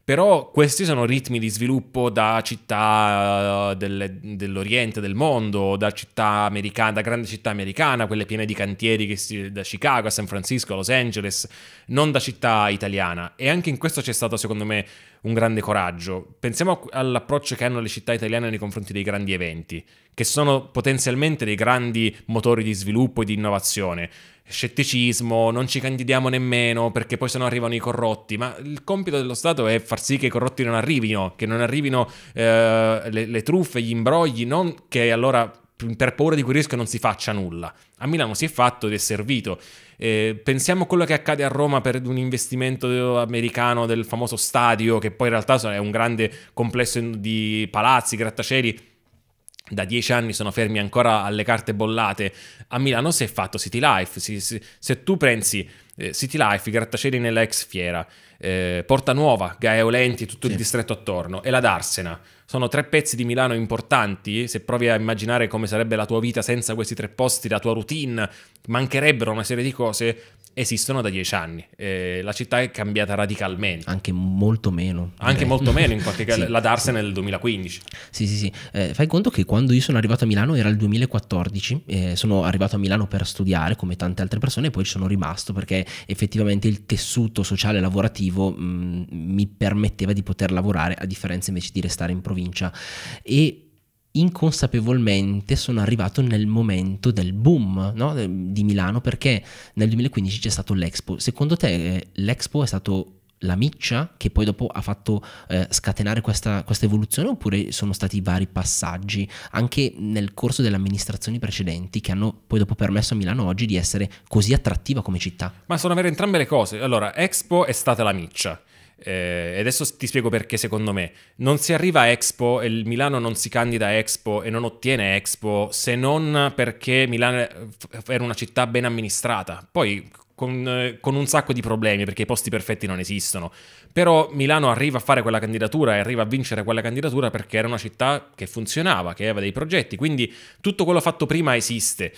Però questi sono ritmi di sviluppo da città eh, del, dell'Oriente del mondo, da città americana, da grande città americana, quelle piene di cantieri che si, da Chicago a San Francisco a Los Angeles, non da città italiana. E anche in questo c'è stato, secondo me, un grande coraggio. Pensiamo all'approccio che hanno le città italiane nei confronti dei grandi eventi, che sono potenzialmente dei grandi motori di sviluppo e di innovazione scetticismo, non ci candidiamo nemmeno perché poi se no arrivano i corrotti, ma il compito dello Stato è far sì che i corrotti non arrivino, che non arrivino eh, le, le truffe, gli imbrogli, non che allora per paura di quel rischio non si faccia nulla. A Milano si è fatto ed è servito. Eh, pensiamo a quello che accade a Roma per un investimento americano del famoso stadio, che poi in realtà è un grande complesso di palazzi, grattacieli da dieci anni sono fermi ancora alle carte bollate. A Milano si è fatto City Life. Si, si, se tu pensi eh, City Life, i grattacieli nella ex fiera, eh, Porta Nuova, Gaeolenti, tutto sì. il distretto attorno e la Darsena. Sono tre pezzi di Milano importanti. Se provi a immaginare come sarebbe la tua vita senza questi tre posti, la tua routine, mancherebbero una serie di cose esistono da dieci anni. Eh, la città è cambiata radicalmente. Anche molto meno. Anche direi. molto meno, in qualche <laughs> caso. sì. La Darse nel 2015. Sì, sì, sì. Eh, fai conto che quando io sono arrivato a Milano era il 2014. Eh, sono arrivato a Milano per studiare, come tante altre persone, e poi ci sono rimasto perché effettivamente il tessuto sociale lavorativo mh, mm, mi permetteva di poter lavorare, a differenza invece di restare in provincia. E inconsapevolmente sono arrivato nel momento del boom no? Eh, di Milano perché nel 2015 c'è stato l'Expo. Secondo te eh, l'Expo è stato la miccia che poi dopo ha fatto eh, scatenare questa, questa, evoluzione oppure sono stati vari passaggi anche nel corso delle amministrazioni precedenti che hanno poi dopo permesso a Milano oggi di essere così attrattiva come città? Ma sono vere entrambe le cose. Allora, Expo è stata la miccia eh, adesso ti spiego perché secondo me non si arriva a Expo e il Milano non si candida a Expo e non ottiene Expo se non perché Milano eh, era una città ben amministrata. Poi con, eh, con, un sacco di problemi perché i posti perfetti non esistono. Però Milano arriva a fare quella candidatura e arriva a vincere quella candidatura perché era una città che funzionava, che aveva dei progetti, quindi tutto quello fatto prima esiste.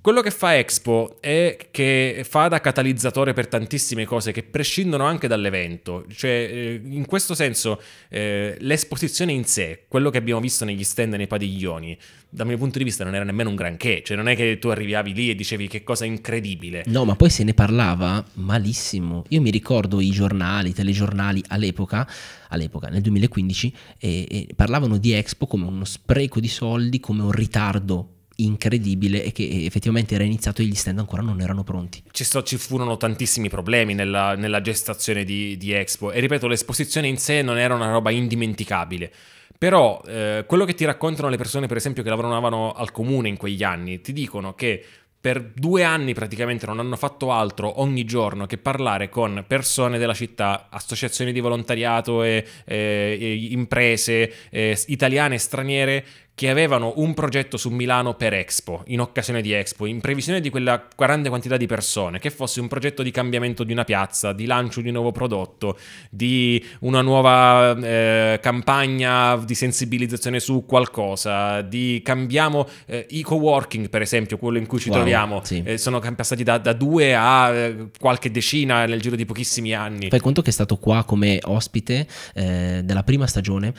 Quello che fa Expo è che fa da catalizzatore per tantissime cose che prescindono anche dall'evento, cioè eh, in questo senso eh, l'esposizione in sé, quello che abbiamo visto negli stand e nei padiglioni, dal mio punto di vista non era nemmeno un granché, cioè non è che tu arrivavi lì e dicevi che cosa incredibile. No, ma poi se ne parlava malissimo. Io mi ricordo i giornali, i telegiornali all'epoca, all'epoca nel 2015, eh, eh, parlavano di Expo come uno spreco di soldi, come un ritardo incredibile e che eh, effettivamente era iniziato e gli stand ancora non erano pronti. Ci, so, ci furono tantissimi problemi nella, nella gestazione di, di, Expo e ripeto l'esposizione in sé non era una roba indimenticabile. Però eh, quello che ti raccontano le persone per esempio che lavoravano al comune in quegli anni ti dicono che per due anni praticamente non hanno fatto altro ogni giorno che parlare con persone della città, associazioni di volontariato e, e, eh, e imprese e, eh, italiane e straniere che avevano un progetto su Milano per Expo, in occasione di Expo, in previsione di quella grande quantità di persone, che fosse un progetto di cambiamento di una piazza, di lancio di un nuovo prodotto, di una nuova eh, campagna di sensibilizzazione su qualcosa, di cambiamo eh, i co-working, per esempio, quello in cui ci wow, troviamo, sì. eh, sono passati da, da due a eh, qualche decina nel giro di pochissimi anni. Fai conto che è stato qua come ospite eh, della prima stagione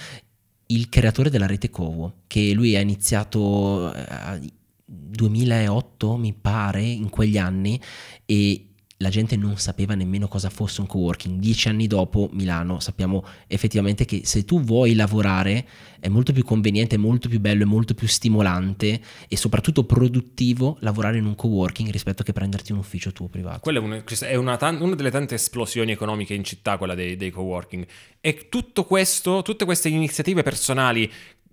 il creatore della rete Covo, che lui ha iniziato nel eh, 2008, mi pare, in quegli anni, e la gente non sapeva nemmeno cosa fosse un coworking. Dieci anni dopo Milano sappiamo effettivamente che se tu vuoi lavorare è molto più conveniente, molto più bello, è molto più stimolante e soprattutto produttivo lavorare in un coworking rispetto che prenderti un ufficio tuo privato. Quella è, un, è una, una, delle tante esplosioni economiche in città, quella dei, dei coworking. E tutto questo, tutte queste iniziative personali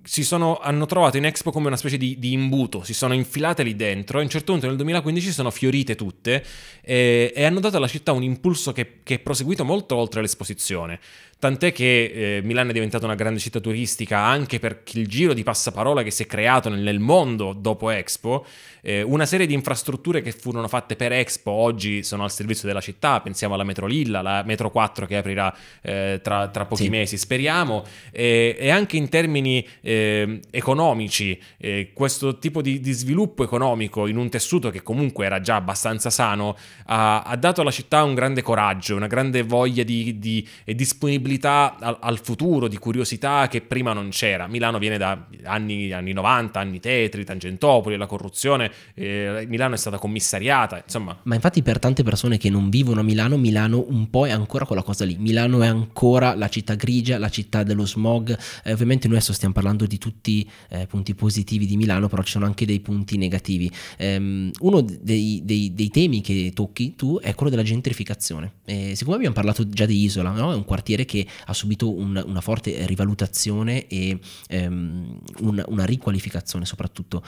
si sono, hanno trovato in Expo come una specie di, di, imbuto, si sono infilate lì dentro, a un certo punto nel 2015 sono fiorite tutte eh, e hanno dato alla città un impulso che, che è proseguito molto oltre l'esposizione. Tant'è che eh, Milano è diventata una grande città turistica anche per il giro di passaparola che si è creato nel, nel mondo dopo Expo. Eh, una serie di infrastrutture che furono fatte per Expo oggi sono al servizio della città. Pensiamo alla Metro Lilla, la Metro 4 che aprirà eh, tra, tra, pochi sì. mesi, speriamo. e anche in termini eh, economici, eh, questo tipo di, di, sviluppo economico in un tessuto che comunque era già abbastanza sano ha, ha dato alla città un grande coraggio, una grande voglia di, di, e disponibilità disponibilità al, al, futuro, di curiosità che prima non c'era. Milano viene da anni, anni 90, anni Tetri, Tangentopoli, la corruzione, eh, Milano è stata commissariata, insomma. Ma infatti per tante persone che non vivono a Milano, Milano un po' è ancora quella cosa lì. Milano è ancora la città grigia, la città dello smog. Eh, ovviamente noi adesso stiamo parlando di tutti i eh, punti positivi di Milano, però ci sono anche dei punti negativi. Um, uno dei, dei, dei, temi che tocchi tu è quello della gentrificazione. Eh, siccome abbiamo parlato già di Isola, no? è un quartiere che che ha subito un, una forte rivalutazione e ehm, un, una riqualificazione soprattutto.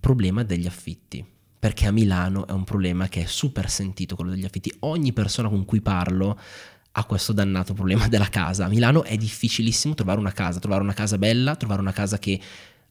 Problema degli affitti perché a Milano è un problema che è super sentito, quello degli affitti. Ogni persona con cui parlo ha questo dannato problema <laughs> della casa. A Milano è difficilissimo trovare una casa, trovare una casa bella, trovare una casa che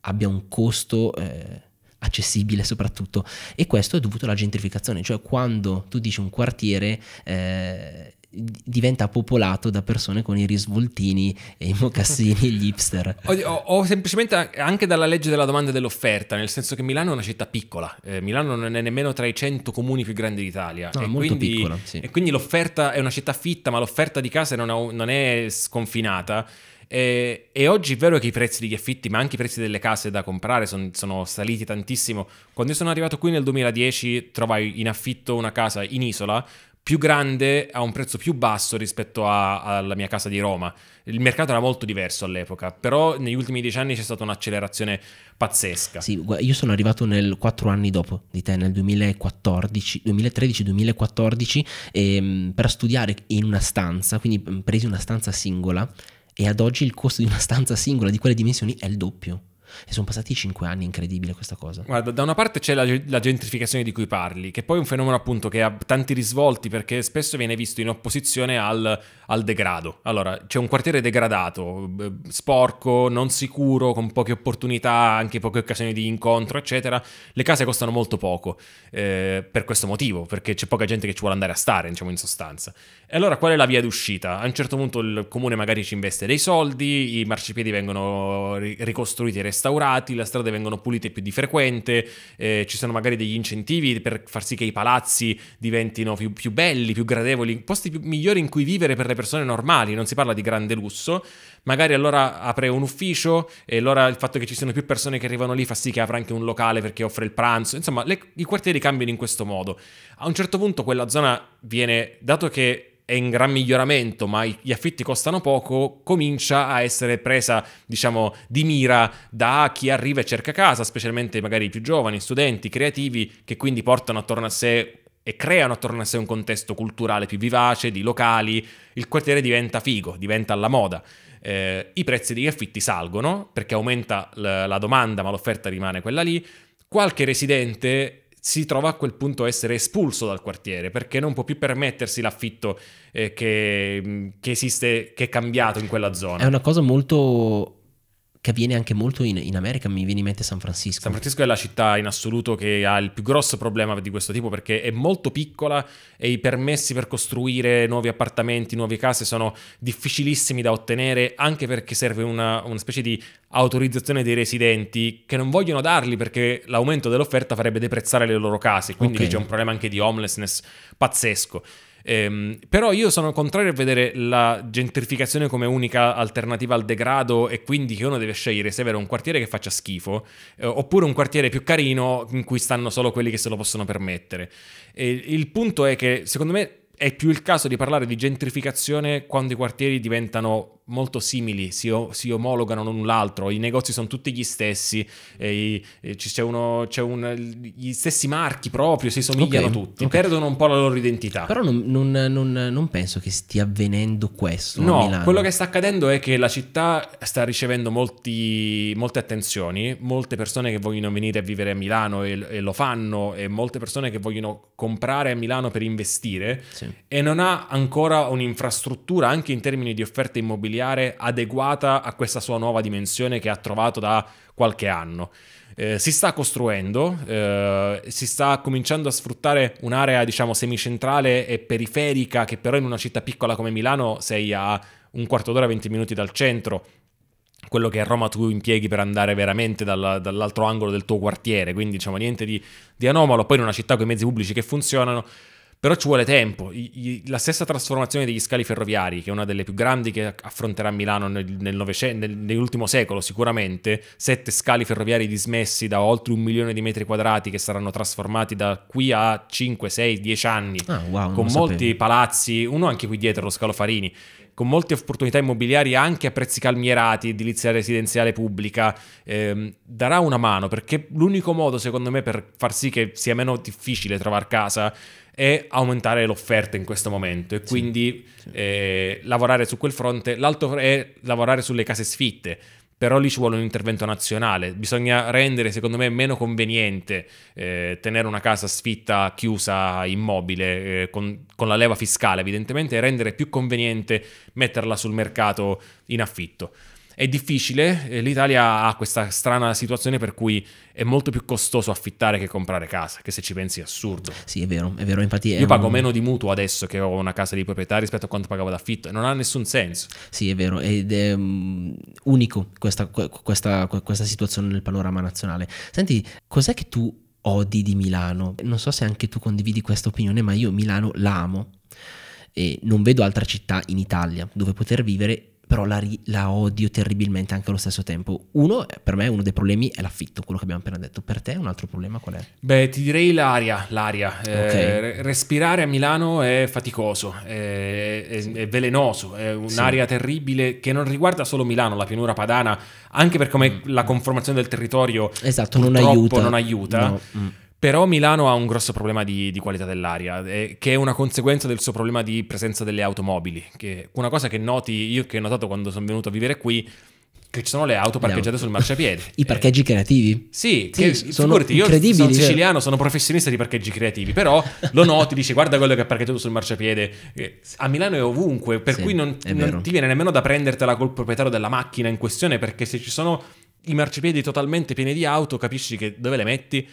abbia un costo eh, accessibile soprattutto. E questo è dovuto alla gentrificazione, cioè quando tu dici un quartiere... Eh, diventa popolato da persone con i risvoltini e i mocassini gli hipster. O, o, o, semplicemente anche dalla legge della domanda e dell'offerta, nel senso che Milano è una città piccola, eh, Milano non è nemmeno tra i 100 comuni più grandi d'Italia. No, e, quindi, piccola, sì. e quindi l'offerta è una città fitta, ma l'offerta di case non, ha, non è sconfinata. E, e, oggi è vero che i prezzi degli affitti, ma anche i prezzi delle case da comprare, son, sono saliti tantissimo. Quando io sono arrivato qui nel 2010, trovai in affitto una casa in isola più grande a un prezzo più basso rispetto a, alla mia casa di Roma. Il mercato era molto diverso all'epoca, però negli ultimi dieci anni c'è stata un'accelerazione pazzesca. Sì, io sono arrivato nel quattro anni dopo di te, nel 2013-2014, ehm, per studiare in una stanza, quindi presi una stanza singola e ad oggi il costo di una stanza singola di quelle dimensioni è il doppio. E sono passati 5 anni, incredibile questa cosa. Guarda, da una parte c'è la, la gentrificazione di cui parli, che poi è un fenomeno appunto che ha tanti risvolti perché spesso viene visto in opposizione al, al degrado. Allora, c'è un quartiere degradato, sporco, non sicuro, con poche opportunità, anche poche occasioni di incontro, eccetera. Le case costano molto poco eh, per questo motivo, perché c'è poca gente che ci vuole andare a stare, diciamo in sostanza. E allora qual è la via d'uscita? A un certo punto il comune magari ci investe dei soldi, i marciapiedi vengono ricostruiti e restituiti restaurati, le strade vengono pulite più di frequente, eh, ci sono magari degli incentivi per far sì che i palazzi diventino più, più belli, più gradevoli, posti più, migliori in cui vivere per le persone normali, non si parla di grande lusso, magari allora apre un ufficio e allora il fatto che ci siano più persone che arrivano lì fa sì che apra anche un locale perché offre il pranzo, insomma le, i quartieri cambiano in questo modo. A un certo punto quella zona viene, dato che è in gran miglioramento, ma gli affitti costano poco, comincia a essere presa, diciamo, di mira da chi arriva e cerca casa, specialmente magari i più giovani, studenti, creativi, che quindi portano attorno a sé e creano attorno a sé un contesto culturale più vivace, di locali, il quartiere diventa figo, diventa alla moda. Eh, I prezzi degli affitti salgono perché aumenta la domanda ma l'offerta rimane quella lì. Qualche residente si trova a quel punto a essere espulso dal quartiere perché non può più permettersi l'affitto eh, che, mm, che esiste, che è cambiato in quella zona. È una cosa molto che avviene anche molto in, in, America, mi viene in mente San Francisco. San Francisco è la città in assoluto che ha il più grosso problema di questo tipo perché è molto piccola e i permessi per costruire nuovi appartamenti, nuove case sono difficilissimi da ottenere anche perché serve una, una specie di autorizzazione dei residenti che non vogliono darli perché l'aumento dell'offerta farebbe deprezzare le loro case, quindi okay. c'è un problema anche di homelessness pazzesco. Ehm, però io sono contrario a vedere la gentrificazione come unica alternativa al degrado e quindi che uno deve scegliere se avere un quartiere che faccia schifo eh, oppure un quartiere più carino in cui stanno solo quelli che se lo possono permettere. E il punto è che secondo me è più il caso di parlare di gentrificazione quando i quartieri diventano molto simili, si, o- si omologano l'un l'altro, i negozi sono tutti gli stessi, i- c'è, uno, c'è un- gli stessi marchi proprio, si somigliano okay, tutti, okay. perdono un po' la loro identità. Però non, non, non, non penso che stia avvenendo questo. No, quello che sta accadendo è che la città sta ricevendo molti, molte attenzioni, molte persone che vogliono venire a vivere a Milano e, e lo fanno, e molte persone che vogliono comprare a Milano per investire. Sì sì. e non ha ancora un'infrastruttura anche in termini di offerta immobiliare adeguata a questa sua nuova dimensione che ha trovato da qualche anno. Eh, si sta costruendo, eh, si sta cominciando a sfruttare un'area diciamo semicentrale e periferica che però in una città piccola come Milano sei a un quarto d'ora, 20 minuti dal centro, quello che a Roma tu impieghi per andare veramente dalla, dall'altro angolo del tuo quartiere, quindi diciamo niente di, di anomalo, poi in una città con i mezzi pubblici che funzionano però ci vuole tempo. La stessa trasformazione degli scali ferroviari, che è una delle più grandi che affronterà Milano nel, nel novecento, nel, nell'ultimo secolo sicuramente, sette scali ferroviari dismessi da oltre un milione di metri quadrati che saranno trasformati da qui a 5, 6, 10 anni, ah, wow, con molti sapevo. palazzi, uno anche qui dietro, lo Scalo Farini, con molte opportunità immobiliari anche a prezzi calmierati, edilizia residenziale pubblica, ehm, darà una mano perché l'unico modo secondo me per far sì che sia meno difficile trovare casa e aumentare l'offerta in questo momento e quindi sì. Eh, lavorare su quel fronte. L'altro è lavorare sulle case sfitte però lì ci vuole un intervento nazionale. Bisogna rendere, secondo me, meno conveniente eh, tenere una casa sfitta, chiusa, immobile, eh, con, con, la leva fiscale, evidentemente, e rendere più conveniente metterla sul mercato in affitto. È difficile, eh, l'Italia ha questa strana situazione per cui è molto più costoso affittare che comprare casa, che se ci pensi è assurdo. Sì, è vero, è vero, infatti... È Io pago un... meno di mutuo adesso che ho una casa di proprietà rispetto a quanto pagavo d'affitto, non ha nessun senso. Sì, è vero, ed è um, unico questa, questa, questa situazione nel panorama nazionale. Senti, cos'è che tu odi di Milano? Non so se anche tu condividi questa opinione, ma io Milano la E non vedo altra città in Italia dove poter vivere però la, la, odio terribilmente anche allo stesso tempo. Uno, eh, per me, uno dei problemi è l'affitto, quello che abbiamo appena detto. Per te, un altro problema qual è? Beh, ti direi l'aria. l'aria. Eh, okay. Eh, respirare a Milano è faticoso, è, è, è velenoso, è un'aria sì. terribile che non riguarda solo Milano, la pianura padana, anche per come mm. la mm. conformazione del territorio esatto, non aiuta. Non aiuta. No. Mm però Milano ha un grosso problema di, di qualità dell'aria, eh, che è una conseguenza del suo problema di presenza delle automobili. Che una cosa che noti, io che ho notato quando sono venuto a vivere qui, che ci sono le auto parcheggiate no. sul marciapiede. <laughs> I eh, parcheggi eh. creativi? Sì, sì che, sono figurati, io sono cioè. siciliano, sono professionista di parcheggi creativi, però lo noti, dici guarda quello che ha parcheggiato sul marciapiede. Eh, a Milano è ovunque, per sì, cui non, non ti viene nemmeno da prendertela col proprietario della macchina in questione, perché se ci sono i marciapiedi totalmente pieni di auto, capisci che dove le metti?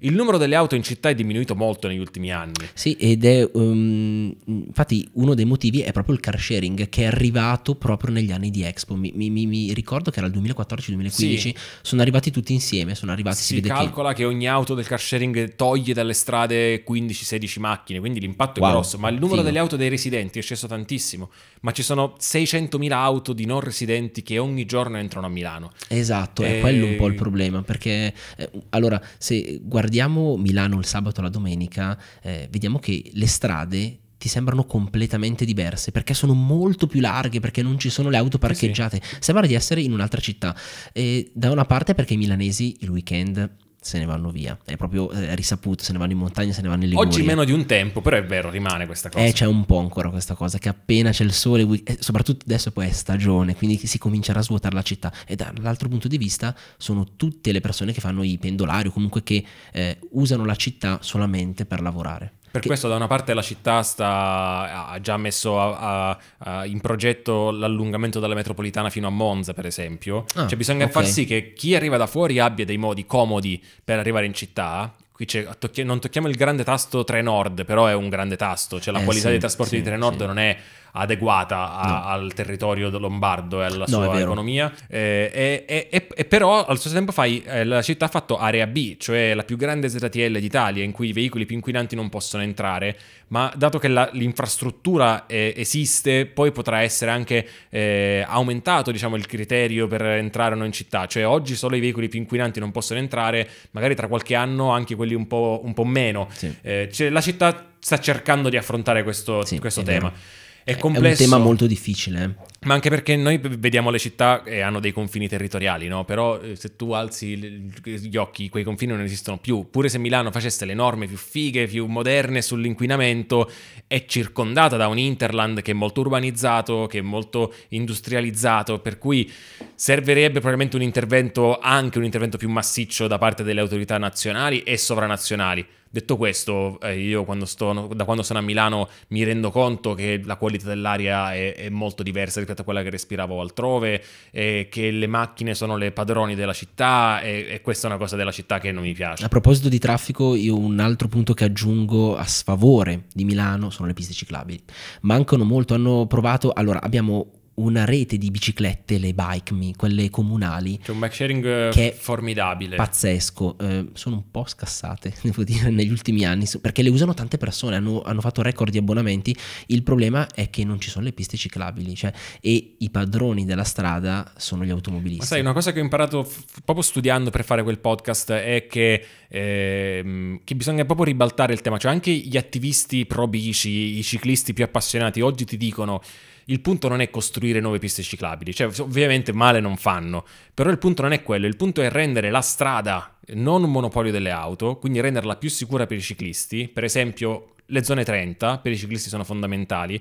il numero delle auto in città è diminuito molto negli ultimi anni. Sì, ed è um, infatti uno dei motivi è proprio il car sharing che è arrivato proprio negli anni di Expo. Mi, mi, mi ricordo che era il 2014-2015, sì. sono arrivati tutti insieme, sono arrivati si, si calcola che... che... ogni auto del car sharing toglie dalle strade 15-16 macchine, quindi l'impatto wow. è grosso, ma il numero Figo. delle auto dei residenti è sceso tantissimo, ma ci sono 600.000 auto di non residenti che ogni giorno entrano a Milano. Esatto, e... è quello un po' il ehm, problema, perché eh, allora se guardiamo guardiamo Milano il sabato e la domenica, eh, vediamo che le strade ti sembrano completamente diverse perché sono molto più larghe, perché non ci sono le auto parcheggiate. Sì. Sembra di essere in un'altra città. E da una parte perché i milanesi il weekend se ne vanno via. È proprio eh, risaputo, se ne vanno in montagna, se ne vanno in Liguria. Oggi meno di un tempo, però è vero, rimane questa eh, cosa. Eh, c'è un po' ancora questa cosa, che appena c'è il sole, eh, soprattutto adesso poi è stagione, quindi si comincerà a svuotare la città. E dall'altro punto di vista sono tutte le persone che fanno i pendolari o comunque che eh, usano la città solamente per lavorare. Per che... questo da una parte la città sta, ha già messo a, a, a, in progetto l'allungamento della metropolitana fino a Monza, per esempio. Ah, cioè bisogna okay. far sì che chi arriva da fuori abbia dei modi comodi per arrivare in città qui tocchi- non tocchiamo il grande tasto Trenord, però è un grande tasto, cioè la eh, qualità sì, dei trasporti sì, di Trenord sì. non è adeguata a, no. al territorio lombardo e alla no, sua economia. Eh, e, e, e, e, però allo stesso tempo fai, eh, la città ha fatto area B, cioè la più grande ZTL d'Italia in cui i veicoli più inquinanti non possono entrare, ma dato che la, l'infrastruttura eh, esiste, poi potrà essere anche eh, aumentato diciamo, il criterio per entrare o no in città, cioè oggi solo i veicoli più inquinanti non possono entrare, magari tra qualche anno anche quelli un po', un po meno. Sì. Eh, cioè, la città sta cercando di affrontare questo, sì, questo tema. Vero. È, complesso. È un tema molto difficile. Ma anche perché noi vediamo le città e hanno dei confini territoriali, no? Però eh, se tu alzi gli occhi, quei confini non esistono più. Pure se Milano facesse le norme più fighe, più moderne sull'inquinamento, è circondata da un hinterland che è molto urbanizzato, che è molto industrializzato, per cui servirebbe probabilmente un intervento, anche un intervento più massiccio da parte delle autorità nazionali e sovranazionali. Detto questo, eh, io quando sto, da quando sono a Milano mi rendo conto che la qualità dell'aria è, è molto diversa rispetto rispetto a quella che respiravo altrove, e che le macchine sono le padroni della città e, e, questa è una cosa della città che non mi piace. A proposito di traffico, io un altro punto che aggiungo a sfavore di Milano sono le piste ciclabili. Mancano molto, hanno provato, allora abbiamo una rete di biciclette, le Bike Me, quelle comunali. C'è un bike sharing eh, che è formidabile. Pazzesco. Eh, sono un po' scassate, <laughs> devo dire, negli ultimi anni, perché le usano tante persone, hanno, hanno, fatto record di abbonamenti. Il problema è che non ci sono le piste ciclabili, cioè, e i padroni della strada sono gli automobilisti. Ma sai, una cosa che ho imparato f- proprio studiando per fare quel podcast è che, eh, che bisogna proprio ribaltare il tema, cioè anche gli attivisti pro bici, i ciclisti più appassionati oggi ti dicono il punto non è costruire nuove piste ciclabili, cioè ovviamente male non fanno, però il punto non è quello, il punto è rendere la strada non un monopolio delle auto, quindi renderla più sicura per i ciclisti, per esempio le zone 30 per i ciclisti sono fondamentali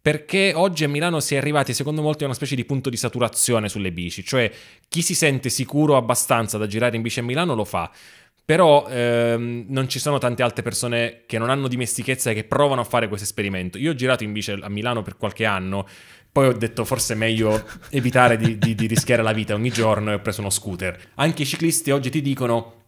perché oggi a Milano si è arrivati, secondo molti, a una specie di punto di saturazione sulle bici, cioè chi si sente sicuro abbastanza da girare in bici a Milano lo fa. Però ehm, non ci sono tante altre persone che non hanno dimestichezza e che provano a fare questo esperimento. Io ho girato invece a Milano per qualche anno, poi ho detto forse è meglio evitare di, di, di rischiare la vita ogni giorno e ho preso uno scooter. Anche i ciclisti oggi ti dicono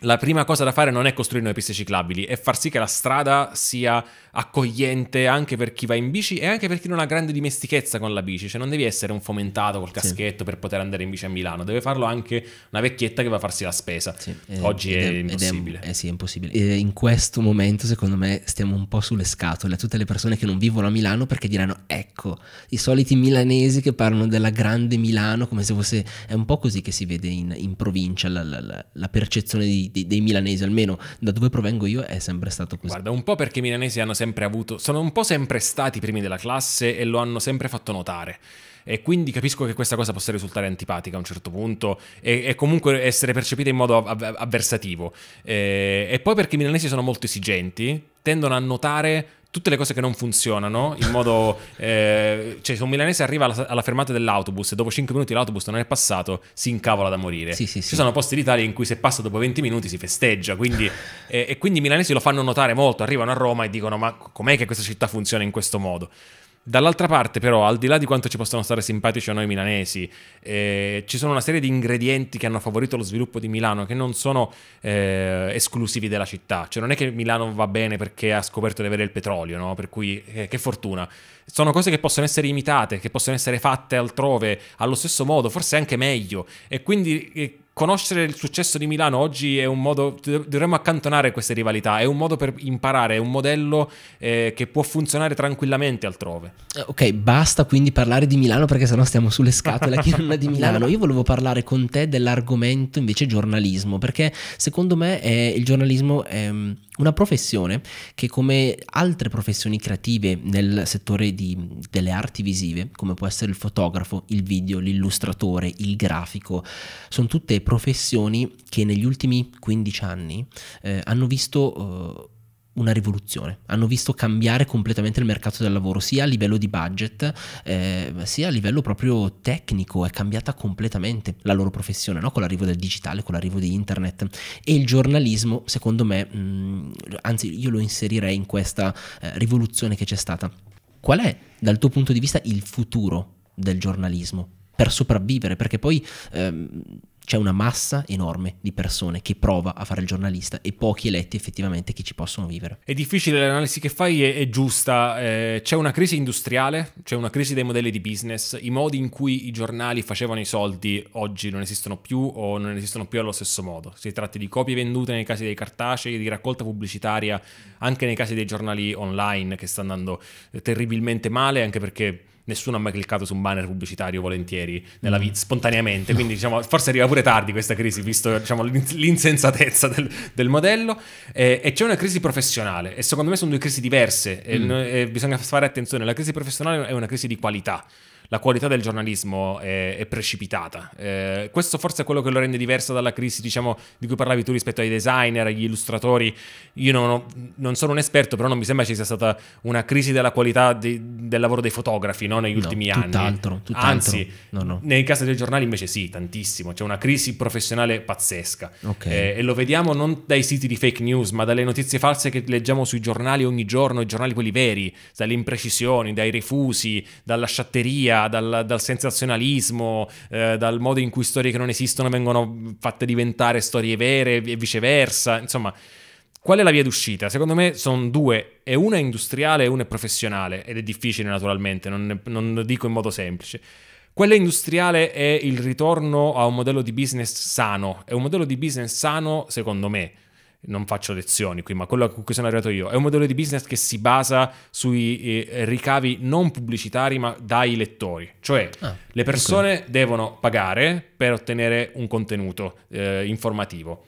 la prima cosa da fare non è costruire nuove piste ciclabili, è far sì che la strada sia accogliente anche per chi va in bici e anche per chi non ha grande dimestichezza con la bici, cioè non devi essere un fomentato col caschetto sì. per poter andare in bici a Milano, deve farlo anche una vecchietta che va a farsi la spesa. Sì. Eh, Oggi è, è, impossibile. È, eh sì, è impossibile. E in questo momento secondo me stiamo un po' sulle scatole a tutte le persone che non vivono a Milano perché diranno ecco, i soliti milanesi che parlano della grande Milano come se fosse... è un po' così che si vede in, in provincia la, la, la, la percezione di, di, dei milanesi, almeno da dove provengo io è sempre stato così. Guarda, un po' perché i milanesi hanno sempre sempre avuto, sono un po' sempre stati i primi della classe e lo hanno sempre fatto notare. E quindi capisco che questa cosa possa risultare antipatica a un certo punto e, e comunque essere percepita in modo av- avversativo. E, e poi perché i milanesi sono molto esigenti, tendono a notare tutte le cose che non funzionano in modo... Eh, cioè se un milanese arriva alla, alla, fermata dell'autobus e dopo 5 minuti l'autobus non è passato, si incavola da morire. Sì, sì, Ci sì. sono posti d'Italia in cui se passa dopo 20 minuti si festeggia, quindi, <laughs> eh, e quindi i milanesi lo fanno notare molto, arrivano a Roma e dicono ma com'è che questa città funziona in questo modo? Dall'altra parte, però, al di là di quanto ci possano stare simpatici a noi milanesi, eh, ci sono una serie di ingredienti che hanno favorito lo sviluppo di Milano che non sono eh, esclusivi della città. Cioè, non è che Milano va bene perché ha scoperto di avere il petrolio, no? Per cui, eh, che fortuna. Sono cose che possono essere imitate, che possono essere fatte altrove allo stesso modo, forse anche meglio. E quindi eh, conoscere il successo di Milano oggi è un modo, dovremmo accantonare queste rivalità, è un modo per imparare, è un modello eh, che può funzionare tranquillamente altrove. Eh, ok, basta quindi parlare di Milano perché sennò stiamo sulle scatole a chi non è di <laughs> Milano. io volevo parlare con te dell'argomento invece giornalismo, perché secondo me è, eh, il giornalismo è mm, una professione che come altre professioni creative nel settore di, delle arti visive, come può essere il fotografo, il video, l'illustratore, il grafico, sono tutte professioni che negli ultimi 15 anni eh, hanno visto... Eh, una rivoluzione, hanno visto cambiare completamente il mercato del lavoro, sia a livello di budget, eh, sia a livello proprio tecnico, è cambiata completamente la loro professione, no? con l'arrivo del digitale, con l'arrivo di internet. E il giornalismo, secondo me, mh, mm, anzi io lo inserirei in questa eh, rivoluzione che c'è stata. Qual è, dal tuo punto di vista, il futuro del giornalismo per sopravvivere? Perché poi... Ehm, c'è una massa enorme di persone che prova a fare il giornalista e pochi eletti effettivamente che ci possono vivere. È difficile l'analisi che fai, è, è giusta. Eh, c'è una crisi industriale, c'è una crisi dei modelli di business, i modi in cui i giornali facevano i soldi oggi non esistono più o non esistono più allo stesso modo. Si tratta di copie vendute nei casi dei cartacei, di raccolta pubblicitaria anche nei casi dei giornali online che sta andando eh, terribilmente male, anche perché nessuno ha mai cliccato su un banner pubblicitario volentieri nella mm. vita, spontaneamente, quindi diciamo, forse arriva pure tardi questa crisi, visto diciamo, l'insensatezza del, del modello, eh, e c'è una crisi professionale, e secondo me sono due crisi diverse, mm. e, e bisogna fare attenzione, la crisi professionale è una crisi di qualità la qualità del giornalismo è, è precipitata. Eh, questo forse è quello che lo rende diverso dalla crisi, diciamo, di cui parlavi tu rispetto ai designer, agli illustratori. Io non, ho, non sono un esperto, però non mi sembra ci sia stata una crisi della qualità di, del lavoro dei fotografi no? negli no, ultimi tutt'altro, anni. Tutt'altro. Anzi, no, nei casi dei giornali invece sì, tantissimo. C'è una crisi professionale pazzesca. Okay. Eh, e lo vediamo non dai siti di fake news, ma dalle notizie false che leggiamo sui giornali ogni giorno, i giornali quelli veri, dalle imprecisioni, dai refusi, dalla sciatteria politica, dal, dal sensazionalismo, eh, dal modo in cui storie che non esistono vengono fatte diventare storie vere e viceversa. Insomma, qual è la via d'uscita? Secondo me sono due, e una è industriale e una è professionale, ed è difficile naturalmente, non, non lo dico in modo semplice. Quella industriale è il ritorno a un modello di business sano, è un modello di business sano secondo me non faccio lezioni qui, ma quello a cui sono arrivato io, è un modello di business che si basa sui eh, ricavi non pubblicitari ma dai lettori, cioè ah, le persone okay. devono pagare per ottenere un contenuto eh, informativo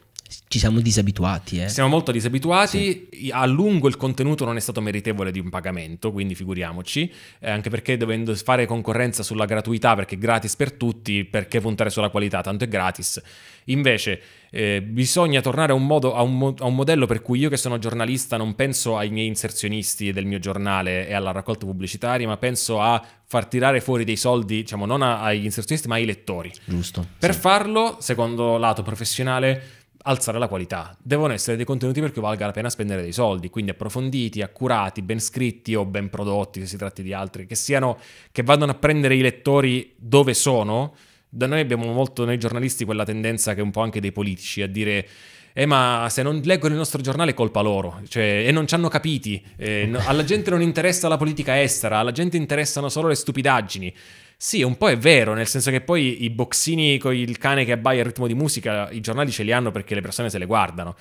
ci siamo disabituati. Eh. Siamo molto disabituati, sì. a lungo il contenuto non è stato meritevole di un pagamento, quindi figuriamoci, eh, anche perché dovendo fare concorrenza sulla gratuità, perché è gratis per tutti, perché puntare sulla qualità, tanto è gratis. Invece eh, bisogna tornare a un, modo, a, un mo- a un, modello per cui io che sono giornalista non penso ai miei inserzionisti del mio giornale e alla raccolta pubblicitaria, ma penso a far tirare fuori dei soldi, diciamo, non a- agli inserzionisti, ma ai lettori. Giusto. Per sì. farlo, secondo lato professionale, alzare la qualità. Devono essere dei contenuti perché valga la pena spendere dei soldi, quindi approfonditi, accurati, ben scritti o ben prodotti, se si tratti di altri, che siano che vadano a prendere i lettori dove sono. Da noi abbiamo molto, noi giornalisti, quella tendenza che è un po' anche dei politici a dire eh, ma se non leggono il nostro giornale è colpa loro, cioè, e non ci hanno capiti, eh, no, alla gente non interessa la politica estera, alla gente interessano solo le stupidaggini. Sì, un po' è vero, nel senso che poi i boxini con il cane che abbaia il ritmo di musica, i giornali ce li hanno perché le persone se le guardano.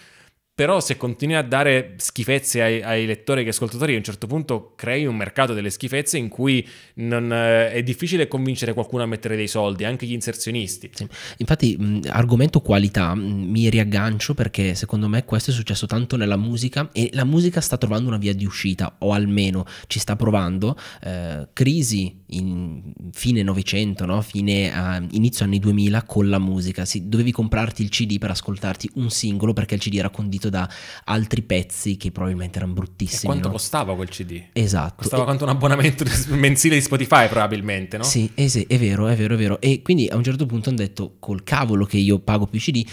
Però se continui a dare schifezze ai, ai lettori e ascoltatori, a un certo punto crei un mercato delle schifezze in cui non, eh, è difficile convincere qualcuno a mettere dei soldi, anche gli inserzionisti. Sì. Infatti, mh, argomento qualità mh, mi riaggancio perché secondo me questo è successo tanto nella musica e la musica sta trovando una via di uscita, o almeno ci sta provando. Eh, crisi in fine Novecento, no? fine, eh, inizio anni 2000 con la musica. Si, dovevi comprarti il CD per ascoltarti un singolo perché il CD era condito sostituito da altri pezzi che probabilmente erano bruttissimi. E quanto no? costava quel CD? Esatto. Costava e... quanto un abbonamento <laughs> mensile di Spotify probabilmente, no? Sì, eh è vero, è vero, è vero. E quindi a un certo punto hanno detto, col cavolo che io pago più CD,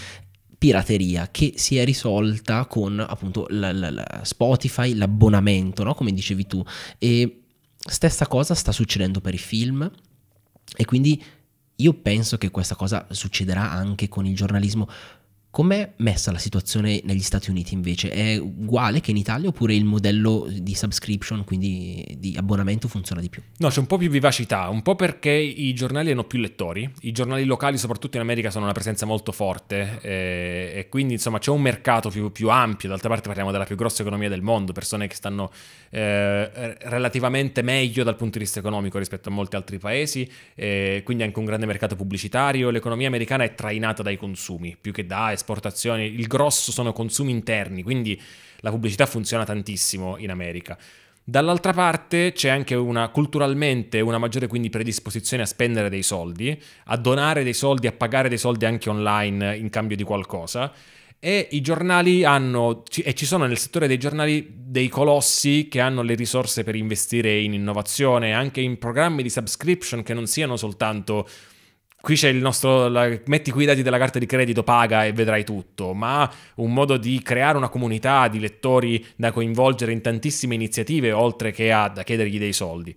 pirateria che si è risolta con appunto la, la, la Spotify, l'abbonamento, no? come dicevi tu. E stessa cosa sta succedendo per i film e quindi io penso che questa cosa succederà anche con il giornalismo Com'è messa la situazione negli Stati Uniti invece? È uguale che in Italia oppure il modello di subscription, quindi di abbonamento, funziona di più? No, c'è un po' più vivacità, un po' perché i giornali hanno più lettori, i giornali locali soprattutto in America sono una presenza molto forte eh, e quindi insomma c'è un mercato più, più, ampio, d'altra parte parliamo della più grossa economia del mondo, persone che stanno eh, relativamente meglio dal punto di vista economico rispetto a molti altri paesi, eh, quindi anche un grande mercato pubblicitario, l'economia americana è trainata dai consumi più che da esperienze esportazioni, il grosso sono consumi interni, quindi la pubblicità funziona tantissimo in America. Dall'altra parte c'è anche una, culturalmente una maggiore quindi, predisposizione a spendere dei soldi, a donare dei soldi, a pagare dei soldi anche online in cambio di qualcosa. E i giornali hanno, e ci sono nel settore dei giornali dei colossi che hanno le risorse per investire in innovazione, anche in programmi di subscription che non siano soltanto qui c'è il nostro, la, metti qui i dati della carta di credito, paga e vedrai tutto, ma un modo di creare una comunità di lettori da coinvolgere in tantissime iniziative, oltre che a da chiedergli dei soldi.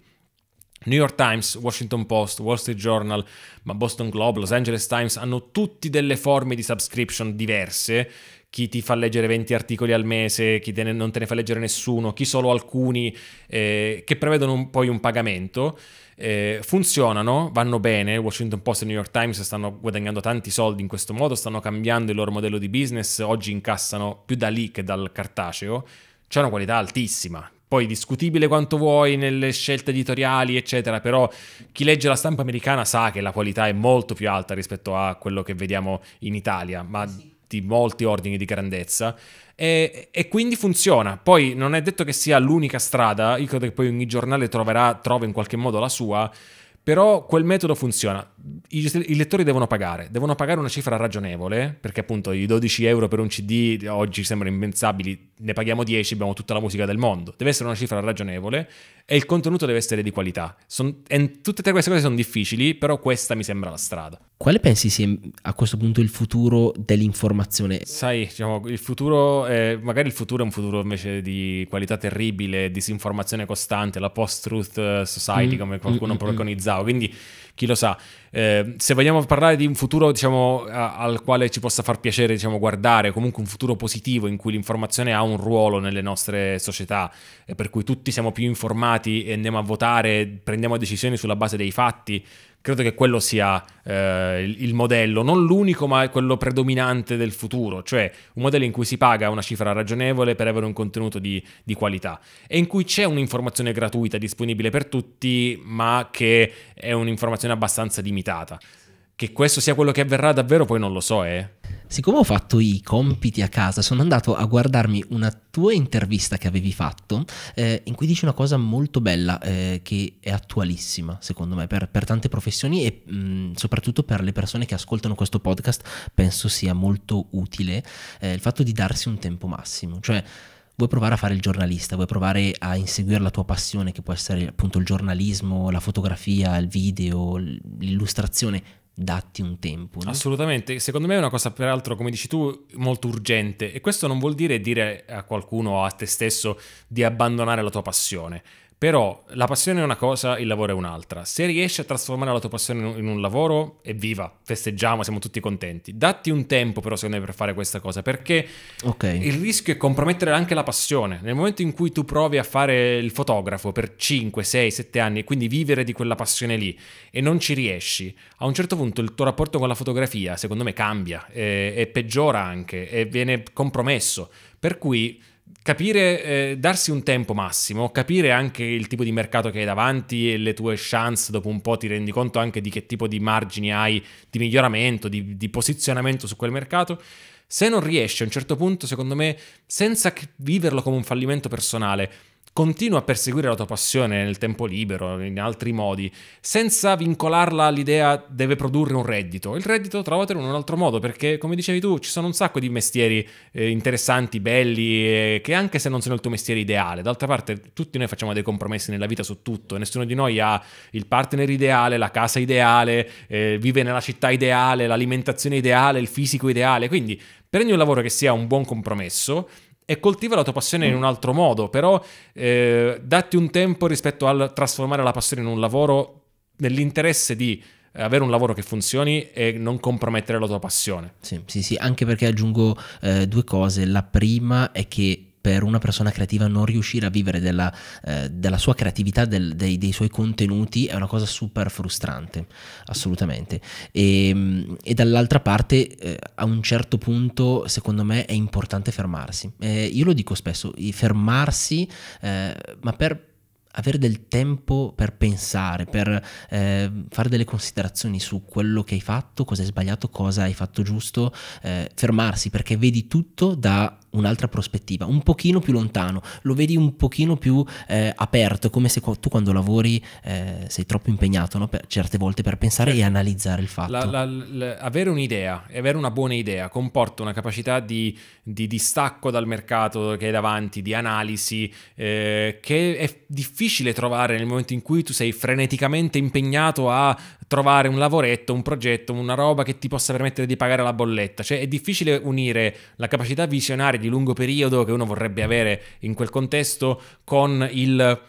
New York Times, Washington Post, Wall Street Journal, ma Boston Globe, Los Angeles Times hanno tutti delle forme di subscription diverse chi ti fa leggere 20 articoli al mese, chi te ne, non te ne fa leggere nessuno, chi solo alcuni, eh, che prevedono un, poi un pagamento eh, funzionano, vanno bene, Washington Post e New York Times stanno guadagnando tanti soldi in questo modo, stanno cambiando il loro modello di business, oggi incassano più da lì che dal cartaceo, c'è una qualità altissima. Poi discutibile quanto vuoi nelle scelte editoriali, eccetera, però chi legge la stampa americana sa che la qualità è molto più alta rispetto a quello che vediamo in Italia, ma... Sì di molti ordini di grandezza. E, e, quindi funziona. Poi non è detto che sia l'unica strada, io credo che poi ogni giornale troverà, trova in qualche modo la sua, però quel metodo funziona i, i, lettori devono pagare, devono pagare una cifra ragionevole, perché appunto i 12 euro per un CD oggi sembrano impensabili, ne paghiamo 10, abbiamo tutta la musica del mondo. Deve essere una cifra ragionevole e il contenuto deve essere di qualità. Son, e, tutte e tre queste cose sono difficili, però questa mi sembra la strada. Quale pensi sia a questo punto il futuro dell'informazione? Sai, diciamo, il futuro, è, magari il futuro è un futuro invece di qualità terribile, disinformazione costante, la post-truth eh, society mm, come qualcuno mm, mm, mm. preconizzava, quindi chi lo sa. Eh, se vogliamo parlare di un futuro diciamo, a, al quale ci possa far piacere diciamo, guardare, comunque un futuro positivo in cui l'informazione ha un ruolo nelle nostre società, eh, per cui tutti siamo più informati e andiamo a votare, prendiamo decisioni sulla base dei fatti, credo che quello sia eh, il modello, non l'unico ma è quello predominante del futuro, cioè un modello in cui si paga una cifra ragionevole per avere un contenuto di, di qualità e in cui c'è un'informazione gratuita disponibile per tutti ma che è un'informazione abbastanza limitata. Che questo sia quello che avverrà davvero poi non lo so, eh siccome ho fatto i compiti a casa, sono andato a guardarmi una tua intervista che avevi fatto, eh, in cui dici una cosa molto bella, eh, che è attualissima, secondo me, per, per tante professioni e mh, mm, soprattutto per le persone che ascoltano questo podcast, penso sia molto utile eh, il fatto di darsi un tempo massimo. Cioè, vuoi provare a fare il giornalista, vuoi provare a inseguire la tua passione, che può essere appunto il giornalismo, la fotografia, il video, l'illustrazione datti un tempo. No? Assolutamente, secondo me è una cosa peraltro, come dici tu, molto urgente e questo non vuol dire dire a qualcuno o a te stesso di abbandonare la tua passione. Però la passione è una cosa, il lavoro è un'altra. Se riesci a trasformare la tua passione in un lavoro, evviva, festeggiamo, siamo tutti contenti. Datti un tempo però secondo me per fare questa cosa, perché okay. il rischio è compromettere anche la passione. Nel momento in cui tu provi a fare il fotografo per 5, 6, 7 anni e quindi vivere di quella passione lì e non ci riesci, a un certo punto il tuo rapporto con la fotografia secondo me cambia e, eh, e peggiora anche e viene compromesso. Per cui capire, eh, darsi un tempo massimo, capire anche il tipo di mercato che hai davanti e le tue chance, dopo un po' ti rendi conto anche di che tipo di margini hai di miglioramento, di, di posizionamento su quel mercato. Se non riesci a un certo punto, secondo me, senza viverlo come un fallimento personale, continua a perseguire la tua passione nel tempo libero, in altri modi, senza vincolarla all'idea deve produrre un reddito. Il reddito trovatelo in un altro modo, perché come dicevi tu ci sono un sacco di mestieri eh, interessanti, belli, eh, che anche se non sono il tuo mestiere ideale, d'altra parte tutti noi facciamo dei compromessi nella vita su tutto, nessuno di noi ha il partner ideale, la casa ideale, eh, vive nella città ideale, l'alimentazione ideale, il fisico ideale, quindi prendi un lavoro che sia un buon compromesso, e coltiva la tua passione in mm. un altro modo, però eh, datti un tempo rispetto al trasformare la passione in un lavoro nell'interesse di eh, avere un lavoro che funzioni e non compromettere la tua passione. Sì, sì, sì, anche perché aggiungo eh, due cose. La prima è che per una persona creativa non riuscire a vivere della, eh, della sua creatività, del, dei, dei, suoi contenuti, è una cosa super frustrante, assolutamente. E, mm, e dall'altra parte, eh, a un certo punto, secondo me, è importante fermarsi. Eh, io lo dico spesso, fermarsi, eh, ma per avere del tempo per pensare, per eh, fare delle considerazioni su quello che hai fatto, cosa hai sbagliato, cosa hai fatto giusto, eh, fermarsi perché vedi tutto da un'altra prospettiva, un pochino più lontano, lo vedi un pochino più eh, aperto, come se tu quando lavori eh, sei troppo impegnato no? per, certe volte per pensare certo. e analizzare il fatto. La, la, la, avere un'idea, e avere una buona idea comporta una capacità di, di distacco dal mercato che hai davanti, di analisi, eh, che è difficile trovare nel momento in cui tu sei freneticamente impegnato a trovare un lavoretto, un progetto, una roba che ti possa permettere di pagare la bolletta. Cioè è difficile unire la capacità visionaria di lungo periodo che uno vorrebbe avere in quel contesto con il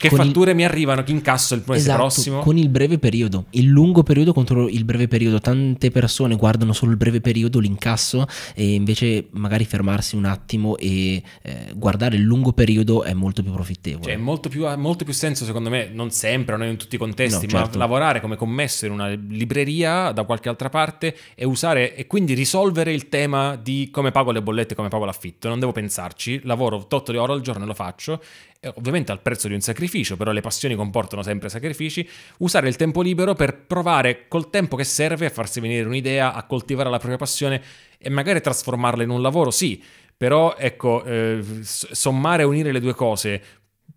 che fatture il... mi arrivano, che incasso il mese esatto, prossimo? Con il breve periodo, il lungo periodo contro il breve periodo. Tante persone guardano solo il breve periodo, l'incasso, e invece magari fermarsi un attimo e eh, guardare il lungo periodo è molto più profittevole. Cioè, molto più, ha molto più senso, secondo me, non sempre, non in tutti i contesti, no, ma certo. lavorare come commesso in una libreria da qualche altra parte e usare e quindi risolvere il tema di come pago le bollette, come pago l'affitto. Non devo pensarci, lavoro 8 ore al giorno e lo faccio eh, ovviamente al prezzo di un sacrificio, però le passioni comportano sempre sacrifici, usare il tempo libero per provare col tempo che serve a farsi venire un'idea, a coltivare la propria passione e magari trasformarla in un lavoro, sì, però ecco, eh, sommare e unire le due cose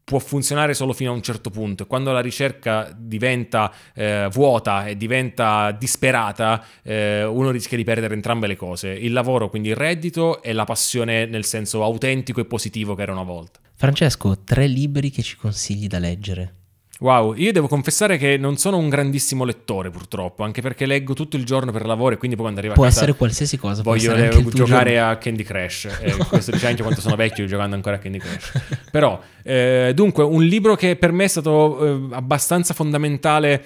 può funzionare solo fino a un certo punto. Quando la ricerca diventa eh, vuota e diventa disperata, eh, uno rischia di perdere entrambe le cose, il lavoro, quindi il reddito e la passione nel senso autentico e positivo che era una volta. Francesco, tre libri che ci consigli da leggere? Wow, io devo confessare che non sono un grandissimo lettore purtroppo, anche perché leggo tutto il giorno per lavoro e quindi poi quando arrivo può a casa... Può essere qualsiasi cosa, Voglio giocare a Candy Crash, eh, no. <laughs> questo dice anche quanto sono vecchio giocando ancora a Candy Crash. Però, eh, dunque, un libro che per me è stato eh, abbastanza fondamentale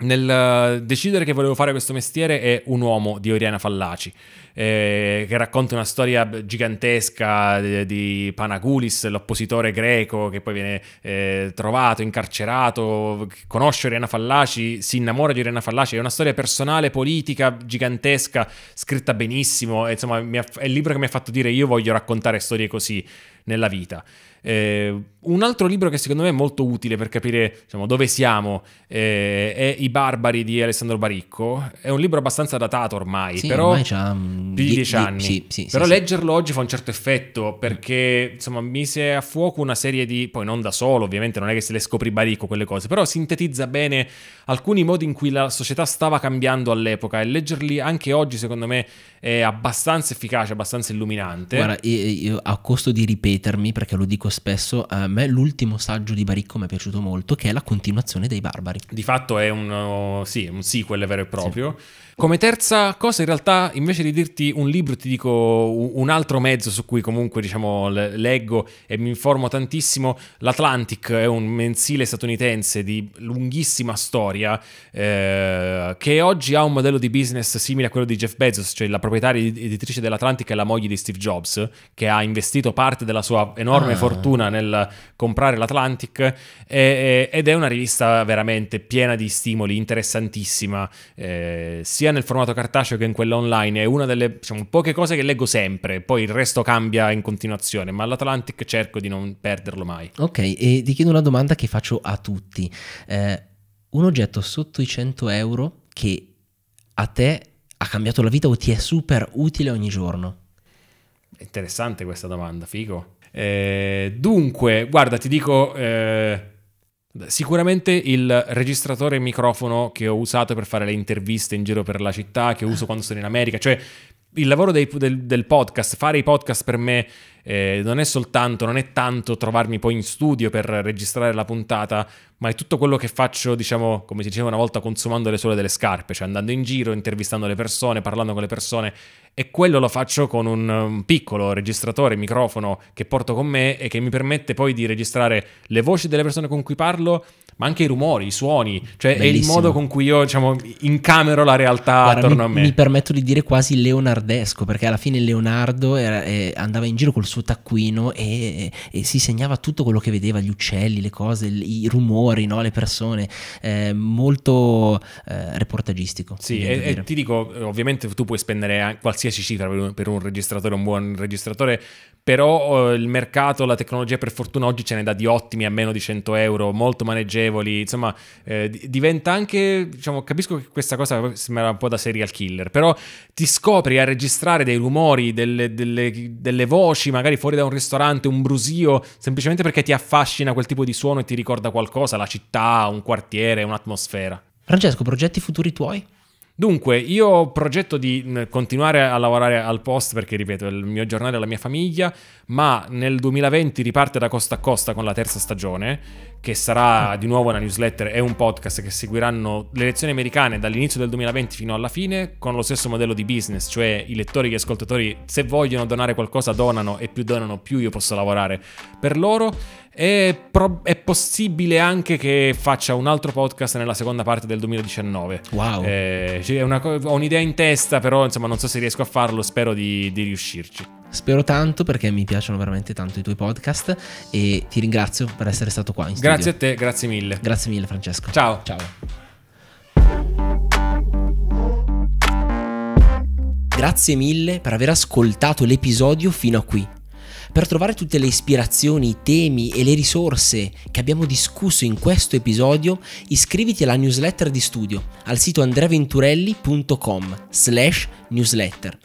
nel eh, decidere che volevo fare questo mestiere è un uomo di Oriana Fallaci, eh, che racconta una storia gigantesca di, eh, di Panagulis, l'oppositore greco che poi viene eh, trovato, incarcerato, conosce Oriana Fallaci, si innamora di Oriana Fallaci, è una storia personale, politica, gigantesca, scritta benissimo, insomma ha, è il libro che mi ha fatto dire io voglio raccontare storie così nella vita. Eh, un altro libro che secondo me è molto utile per capire diciamo, dove siamo eh, è I Barbari di Alessandro Baricco. È un libro abbastanza datato ormai, sì, però ormai mm, più di dieci anni. Sì, sì, però leggerlo oggi fa un certo effetto perché insomma, mise a fuoco una serie di. Poi non da solo, ovviamente, non è che se le scoprì Baricco quelle cose, però sintetizza bene alcuni modi in cui la società stava cambiando all'epoca e leggerli anche oggi, secondo me, è abbastanza efficace, abbastanza illuminante. Guarda, io, io, a costo di ripetermi, perché lo dico spesso, eh, a me l'ultimo saggio di Baricco mi è piaciuto molto, che è la continuazione dei Barbari. Di fatto è un, uh, sì, un sequel vero e proprio. Sì. Come terza cosa, in realtà, invece di dirti un libro, ti dico un altro mezzo su cui comunque diciamo, leggo e mi informo tantissimo. L'Atlantic è un mensile statunitense di lunghissima storia eh, che oggi ha un modello di business simile a quello di Jeff Bezos, cioè la proprietaria editrice dell'Atlantic è la moglie di Steve Jobs, che ha investito parte della sua enorme ah. fortuna fortuna nel comprare l'Atlantic e, eh, e, eh, ed è una rivista veramente piena di stimoli, interessantissima, eh, sia nel formato cartaceo che in quello online. È una delle diciamo, poche cose che leggo sempre, poi il resto cambia in continuazione, ma l'Atlantic cerco di non perderlo mai. Ok, e ti chiedo una domanda che faccio a tutti. Eh, un oggetto sotto i 100 euro che a te ha cambiato la vita o ti è super utile ogni giorno? Interessante questa domanda, figo. Eh, dunque, guarda, ti dico... Eh, Sicuramente il registratore e microfono che ho usato per fare le interviste in giro per la città, che uso quando sono in America, cioè il lavoro dei, del, del, podcast, fare i podcast per me eh, non è soltanto, non è tanto trovarmi poi in studio per registrare la puntata, ma è tutto quello che faccio, diciamo, come si diceva una volta, consumando le sole delle scarpe, cioè andando in giro, intervistando le persone, parlando con le persone, e quello lo faccio con un, un piccolo registratore, microfono che porto con me e che mi permette poi di registrare le voci delle persone con cui parlo, ma anche i rumori, i suoni, cioè Bellissimo. è il modo con cui io, diciamo, incamero la realtà Guarda, attorno mi, a me. Mi permetto di dire quasi leonardesco, perché alla fine Leonardo era, eh, andava in giro col suo taccuino e, e, si segnava tutto quello che vedeva, gli uccelli, le cose, i rumori, no? le persone, eh, molto eh, reportagistico. Sì, e, e, ti dico, ovviamente tu puoi spendere qualsiasi cifra per un, per un registratore, un buon registratore, però eh, il mercato, la tecnologia per fortuna oggi ce ne dà di ottimi a meno di 100 euro, molto maneggevoli, insomma eh, diventa anche, diciamo, capisco che questa cosa sembra un po' da serial killer, però ti scopri a registrare dei rumori, delle, delle, delle voci, ma magari fuori da un ristorante, un brusio, semplicemente perché ti affascina quel tipo di suono e ti ricorda qualcosa, la città, un quartiere, un'atmosfera. Francesco, progetti futuri tuoi? Dunque, io progetto di continuare a lavorare al post perché, ripeto, è il mio giornale e la mia famiglia, ma nel 2020 riparte da costa a costa con la terza stagione che sarà di nuovo una newsletter e un podcast che seguiranno le elezioni americane dall'inizio del 2020 fino alla fine, con lo stesso modello di business, cioè i lettori e gli ascoltatori se vogliono donare qualcosa donano e più donano più io posso lavorare per loro. E pro- è, possibile anche che faccia un altro podcast nella seconda parte del 2019. Wow. Eh, cioè una, ho un'idea in testa, però insomma non so se riesco a farlo, spero di, di riuscirci. Spero tanto perché mi piacciono veramente tanto i tuoi podcast e ti ringrazio per essere stato qua. grazie a te, grazie mille. Grazie mille Francesco. Ciao. Ciao. Grazie mille per aver ascoltato l'episodio fino a qui. Per trovare tutte le ispirazioni, i temi e le risorse che abbiamo discusso in questo episodio, iscriviti alla newsletter di studio al sito andreaventurelli.com slash newsletter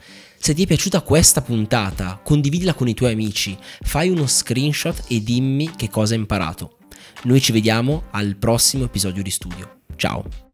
se ti è piaciuta questa puntata, condividila con i tuoi amici, fai uno screenshot e dimmi che cosa hai imparato. Noi ci vediamo al prossimo episodio di studio. Ciao!